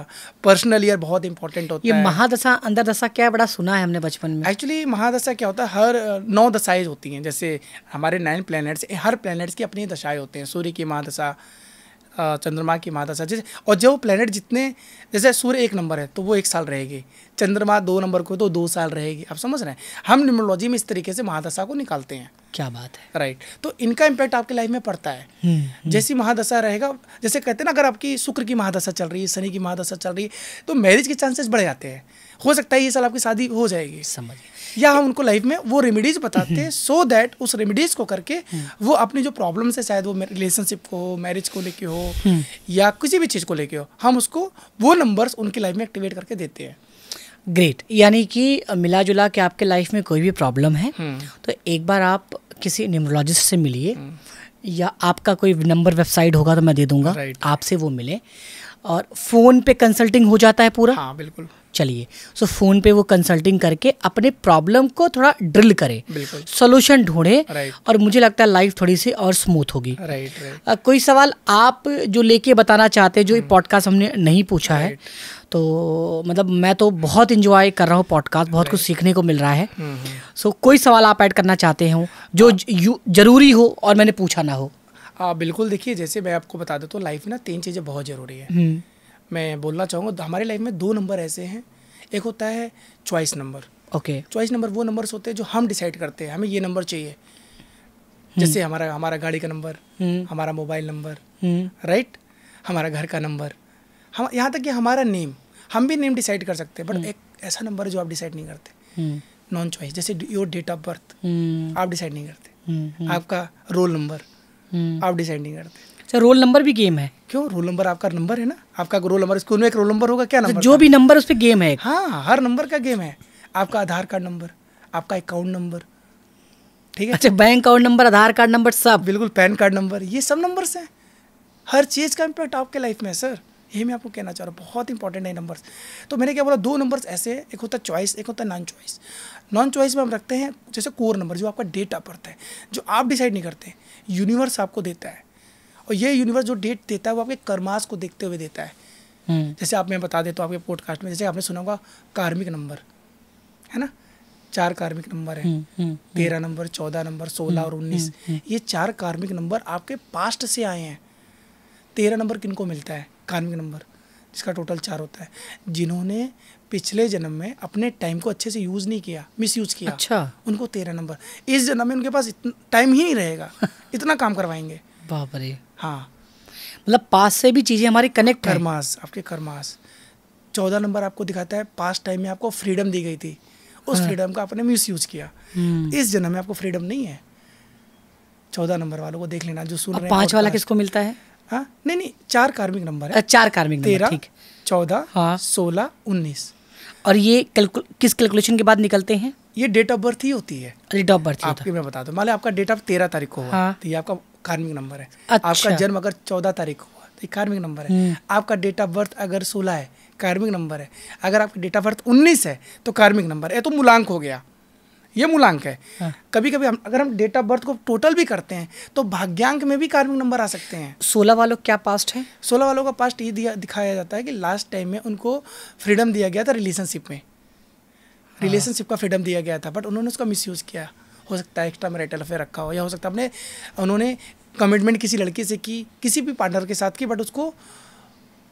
पर्सनल ईयर बहुत इंपॉर्टेंट होता ये महादशा अंतरदशा क्या बड़ा सुना है हमने बचपन में एक्चुअली महादशा क्या होता है हर नौ दशाएँ होती हैं जैसे हमारे नाइन प्लैनेट्स हर प्लैनेट्स की अपनी दशाएँ होते हैं सूर्य की महादशा चंद्रमा की माता सा जैसे और जो प्लैनेट जितने जैसे सूर्य एक नंबर है तो वो एक साल रहेगी चंद्रमा दो नंबर को तो दो साल रहेगी आप समझ रहे हैं हम न्यूमोलॉजी में इस तरीके से महादशा को निकालते हैं क्या बात है राइट right. तो इनका इम्पैक्ट आपकी लाइफ में पड़ता है हम्म, हम्म। जैसी महादशा रहेगा जैसे कहते हैं ना अगर आपकी शुक्र की महादशा चल रही है शनि की महादशा चल रही है तो मैरिज के चांसेस बढ़ जाते हैं हो सकता है ये साल आपकी शादी हो जाएगी समझ या हम उनको लाइफ में वो रेमेडीज बताते हैं सो दैट उस रेमेडीज को करके हम्म। वो अपनी जो प्रॉब्लम्स है शायद वो रिलेशनशिप को मैरिज को लेके हो हम्म। या किसी भी चीज़ को लेके हो हम उसको वो नंबर्स उनकी लाइफ में एक्टिवेट करके देते हैं ग्रेट यानी कि मिला जुला के आपके लाइफ में कोई भी प्रॉब्लम है हम्म। तो एक बार आप किसी न्यूमरोलॉजिस्ट से मिलिए या आपका कोई नंबर वेबसाइट होगा तो मैं दे दूंगा आपसे वो मिले और फ़ोन पे कंसल्टिंग हो जाता है पूरा हाँ बिल्कुल चलिए सो so, फ़ोन पे वो कंसल्टिंग करके अपने प्रॉब्लम को थोड़ा ड्रिल करें सोल्यूशन ढूंढे और मुझे लगता है लाइफ थोड़ी सी और स्मूथ होगी कोई सवाल आप जो लेके बताना चाहते हैं जो ये पॉडकास्ट हम्म। हमने नहीं पूछा है तो मतलब मैं तो बहुत इंजॉय कर रहा हूँ पॉडकास्ट बहुत कुछ सीखने को मिल रहा है सो हम्म, हम्म। so, कोई सवाल आप ऐड करना चाहते हो जो हाँ। ज़रूरी हो और मैंने पूछा ना हो आ, हाँ, बिल्कुल देखिए जैसे मैं आपको बता देता हूँ लाइफ में ना तीन चीज़ें बहुत ज़रूरी है मैं बोलना चाहूँगा हमारी लाइफ में दो नंबर ऐसे हैं एक होता है choice number okay choice number वो नंबर्स होते हैं जो हम डिसाइड करते हैं हमें ये नंबर चाहिए हम्म। जैसे हमारा हमारा गाड़ी का नंबर हम्म। हमारा मोबाइल नंबर राइट हमारा घर का नंबर हम यहाँ तक कि हमारा नेम हम भी नेम डिसाइड कर सकते हैं बट हम्म। एक ऐसा नंबर जो आप डिसाइड नहीं करते नॉन चॉइस जैसे योर डेट ऑफ बर्थ आप डिसाइड नहीं करते आपका रोल नंबर आप डिसाइड नहीं करते अच्छा रोल नंबर भी गेम है क्यों रोल नंबर आपका नंबर है ना आपका रोल नंबर स्कूल में एक रोल नंबर होगा क्या नंबर तो जो भी नंबर उस पर गेम है हाँ हर नंबर का गेम है आपका आधार कार्ड नंबर आपका अकाउंट नंबर ठीक है अच्छा bank account number Aadhaar card number सब बिल्कुल पैन कार्ड नंबर ये सब नंबर हैं हर चीज़ का इम्पैक्ट आपके लाइफ में है सर ये मैं आपको कहना चाह रहा हूँ बहुत इंपॉर्टेंट है नंबर्स तो मैंने क्या बोला दो नंबर्स ऐसे एक होता है चॉइस एक होता है नॉन चॉइस नॉन चॉइस में हम रखते हैं जैसे कोर नंबर जो आपका डेटा पड़ता है जो आप डिसाइड नहीं करते यूनिवर्स आपको देता है और ये यूनिवर्स जो डेट देता है वो आपके कर्मास को देखते हुए देता है हम्म। जैसे आप मैं बता देता तो हूँ आपके पॉडकास्ट में जैसे आपने सुना होगा कार्मिक नंबर है ना चार कार्मिक नंबर है हम्म, हम्म, तेरह नंबर चौदह नंबर सोलह और उन्नीस ये चार कार्मिक नंबर आपके पास्ट से आए हैं तेरह नंबर किनको मिलता है कार्मिक नंबर जिसका टोटल चार होता है जिन्होंने पिछले जन्म में अपने टाइम को अच्छे से यूज़ नहीं किया मिस यूज़ किया अच्छा उनको तेरह नंबर इस जन्म में उनके पास टाइम ही नहीं रहेगा *laughs* इतना काम करवाएंगे बाप रे हाँ मतलब पास से भी चीज़ें हमारी कनेक्ट कर्मास आपके कर्मास चौदह नंबर आपको दिखाता है पास टाइम में आपको फ्रीडम दी गई थी उस हाँ। फ्रीडम का आपने मिस यूज किया हम्म। इस जन्म में आपको फ्रीडम नहीं है चौदह नंबर वालों को देख लेना जो सुन रहे हैं पांच वाला किसको मिलता है हाँ नहीं नहीं चार कार्मिक नंबर है चार कार्मिक तेरह चौदह हाँ सोलह उन्नीस और ये कैलकुल किस कैलकुलेशन के बाद निकलते हैं ये डेट ऑफ बर्थ ही होती है डेट ऑफ बर्थ आपकी मैं बता दूँ मान आपका डेट ऑफ तेरह तारीख को हुआ हाँ। तो ये आपका कार्मिक नंबर है अच्छा। आपका जन्म अगर चौदह तारीख हुआ तो कार्मिक नंबर है हम्म। आपका डेट ऑफ बर्थ अगर सोलह है कार्मिक नंबर है अगर आपका डेट ऑफ बर्थ उन्नीस है तो कार्मिक नंबर है तो मूलांक हो गया ये मूलांक है हाँ। कभी कभी हम अगर हम डेट ऑफ बर्थ को टोटल भी करते हैं तो भाग्यांक में भी कार्मिक नंबर आ सकते हैं सोलह वालों क्या पास्ट है सोलह वालों का पास्ट ये दिया दिखाया जाता है कि लास्ट टाइम में उनको फ्रीडम दिया गया था रिलेशनशिप में रिलेशनशिप हाँ। का फ्रीडम दिया गया था बट उन्होंने उसका मिस किया हो सकता है एक्स्ट्रा मैरिटल अफेयर रखा हो या हो सकता है अपने उन्होंने कमिटमेंट किसी लड़के से की किसी भी पार्टनर के साथ की बट उसको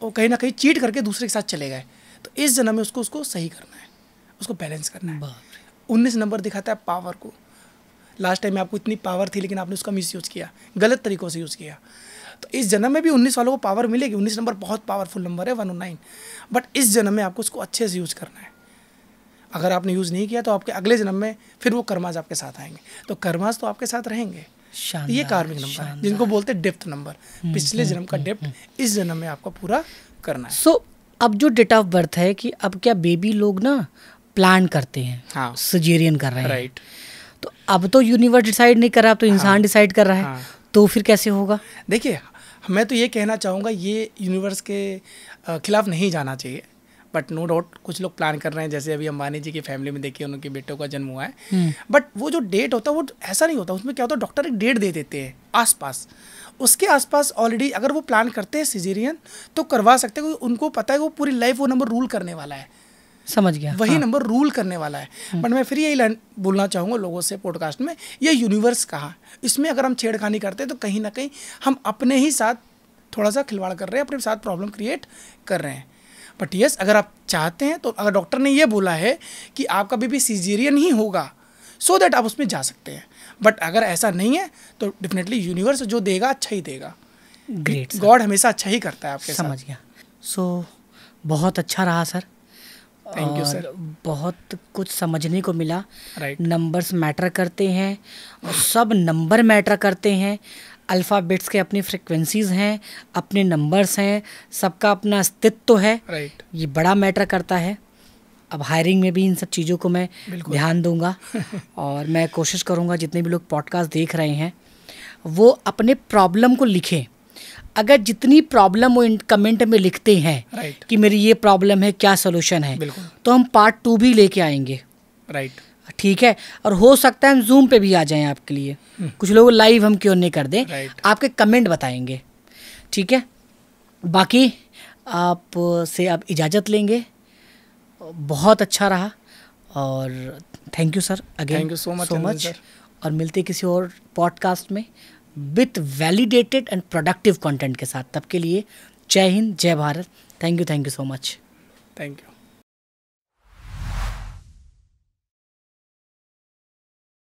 वो कहीं ना कहीं चीट करके दूसरे के साथ चले गए तो इस जन्म में उसको उसको सही करना है उसको बैलेंस करना है उन्नीस नंबर दिखाता है पावर को लास्ट टाइम में आपको इतनी पावर थी लेकिन आपने उसका मिस यूज़ किया गलत तरीक़ों से यूज़ किया तो इस जन्म में भी उन्नीस वालों को पावर मिलेगी उन्नीस नंबर बहुत पावरफुल नंबर है वन नाइन बट इस जन्म में आपको उसको अच्छे से यूज़ करना है अगर आपने यूज़ नहीं किया तो आपके अगले जन्म में फिर वो कर्माज आपके साथ आएंगे तो कर्माज तो आपके साथ रहेंगे तो ये कार्मिक नंबर है जिनको बोलते हैं डेप्थ हम्म, नंबर पिछले हम्म, जन्म का डेप्थ हम्म, इस जन्म में आपको पूरा करना है सो अब जो डेट ऑफ बर्थ है कि अब क्या बेबी लोग ना प्लान करते हैं सजेरियन हाँ। कर रहे हैं राइट तो अब तो यूनिवर्स डिसाइड नहीं कर रहा अब तो इंसान डिसाइड हाँ। कर रहा है हाँ। तो फिर कैसे होगा देखिए मैं तो ये कहना चाहूँगा ये यूनिवर्स के खिलाफ नहीं जाना चाहिए बट नो डाउट कुछ लोग प्लान कर रहे हैं जैसे अभी अंबानी जी की फैमिली में देखिए उनके बेटों का जन्म हुआ है बट हम्म। वो जो डेट होता है वो ऐसा नहीं होता उसमें क्या होता है डॉक्टर एक डेट दे देते हैं आसपास उसके आसपास ऑलरेडी अगर वो प्लान करते हैं सिजेरियन तो करवा सकते हैं उनको पता है कि वो पूरी लाइफ वो नंबर रूल करने वाला है समझ गया वही हाँ। नंबर रूल करने वाला है बट हम्म। मैं फिर यही बोलना चाहूँगा लोगों से पॉडकास्ट में ये यूनिवर्स कहा इसमें अगर हम छेड़खानी करते हैं तो कहीं ना कहीं हम अपने ही साथ थोड़ा सा खिलवाड़ कर रहे हैं अपने साथ प्रॉब्लम क्रिएट कर रहे हैं बट यस अगर आप चाहते हैं तो अगर डॉक्टर ने ये बोला है कि आपका बेबी सीजेरियन ही होगा सो so दैट आप उसमें जा सकते हैं बट अगर ऐसा नहीं है तो डेफिनेटली यूनिवर्स जो देगा अच्छा ही देगा ग्रेट गॉड हमेशा अच्छा ही करता है आपके समझ गया सो so, बहुत अच्छा रहा सर थैंक यू सर बहुत कुछ समझने को मिला राइट नंबर्स मैटर करते हैं और सब नंबर मैटर करते हैं अल्फ़ाबेट्स के अपनी फ्रिक्वेंसीज़ हैं अपने नंबर्स हैं सबका अपना अस्तित्व है right. ये बड़ा मैटर करता है अब हायरिंग में भी इन सब चीज़ों को मैं ध्यान दूंगा *laughs* और मैं कोशिश करूंगा जितने भी लोग पॉडकास्ट देख रहे हैं वो अपने प्रॉब्लम को लिखें अगर जितनी प्रॉब्लम वो कमेंट में लिखते हैं right. कि मेरी ये प्रॉब्लम है क्या सोल्यूशन है तो हम पार्ट टू भी लेके आएंगे राइट right. ठीक है और हो सकता है हम जूम पे भी आ जाएं आपके लिए हम्म। कुछ लोग लाइव हम क्यों नहीं कर दें आपके कमेंट बताएंगे ठीक है बाकी आप से आप इजाज़त लेंगे बहुत अच्छा रहा और thank you sir again thank you so much so much और मिलते किसी और पॉडकास्ट में with validated and productive content के साथ तब के लिए जय हिंद जय Bharat thank you thank you so much thank you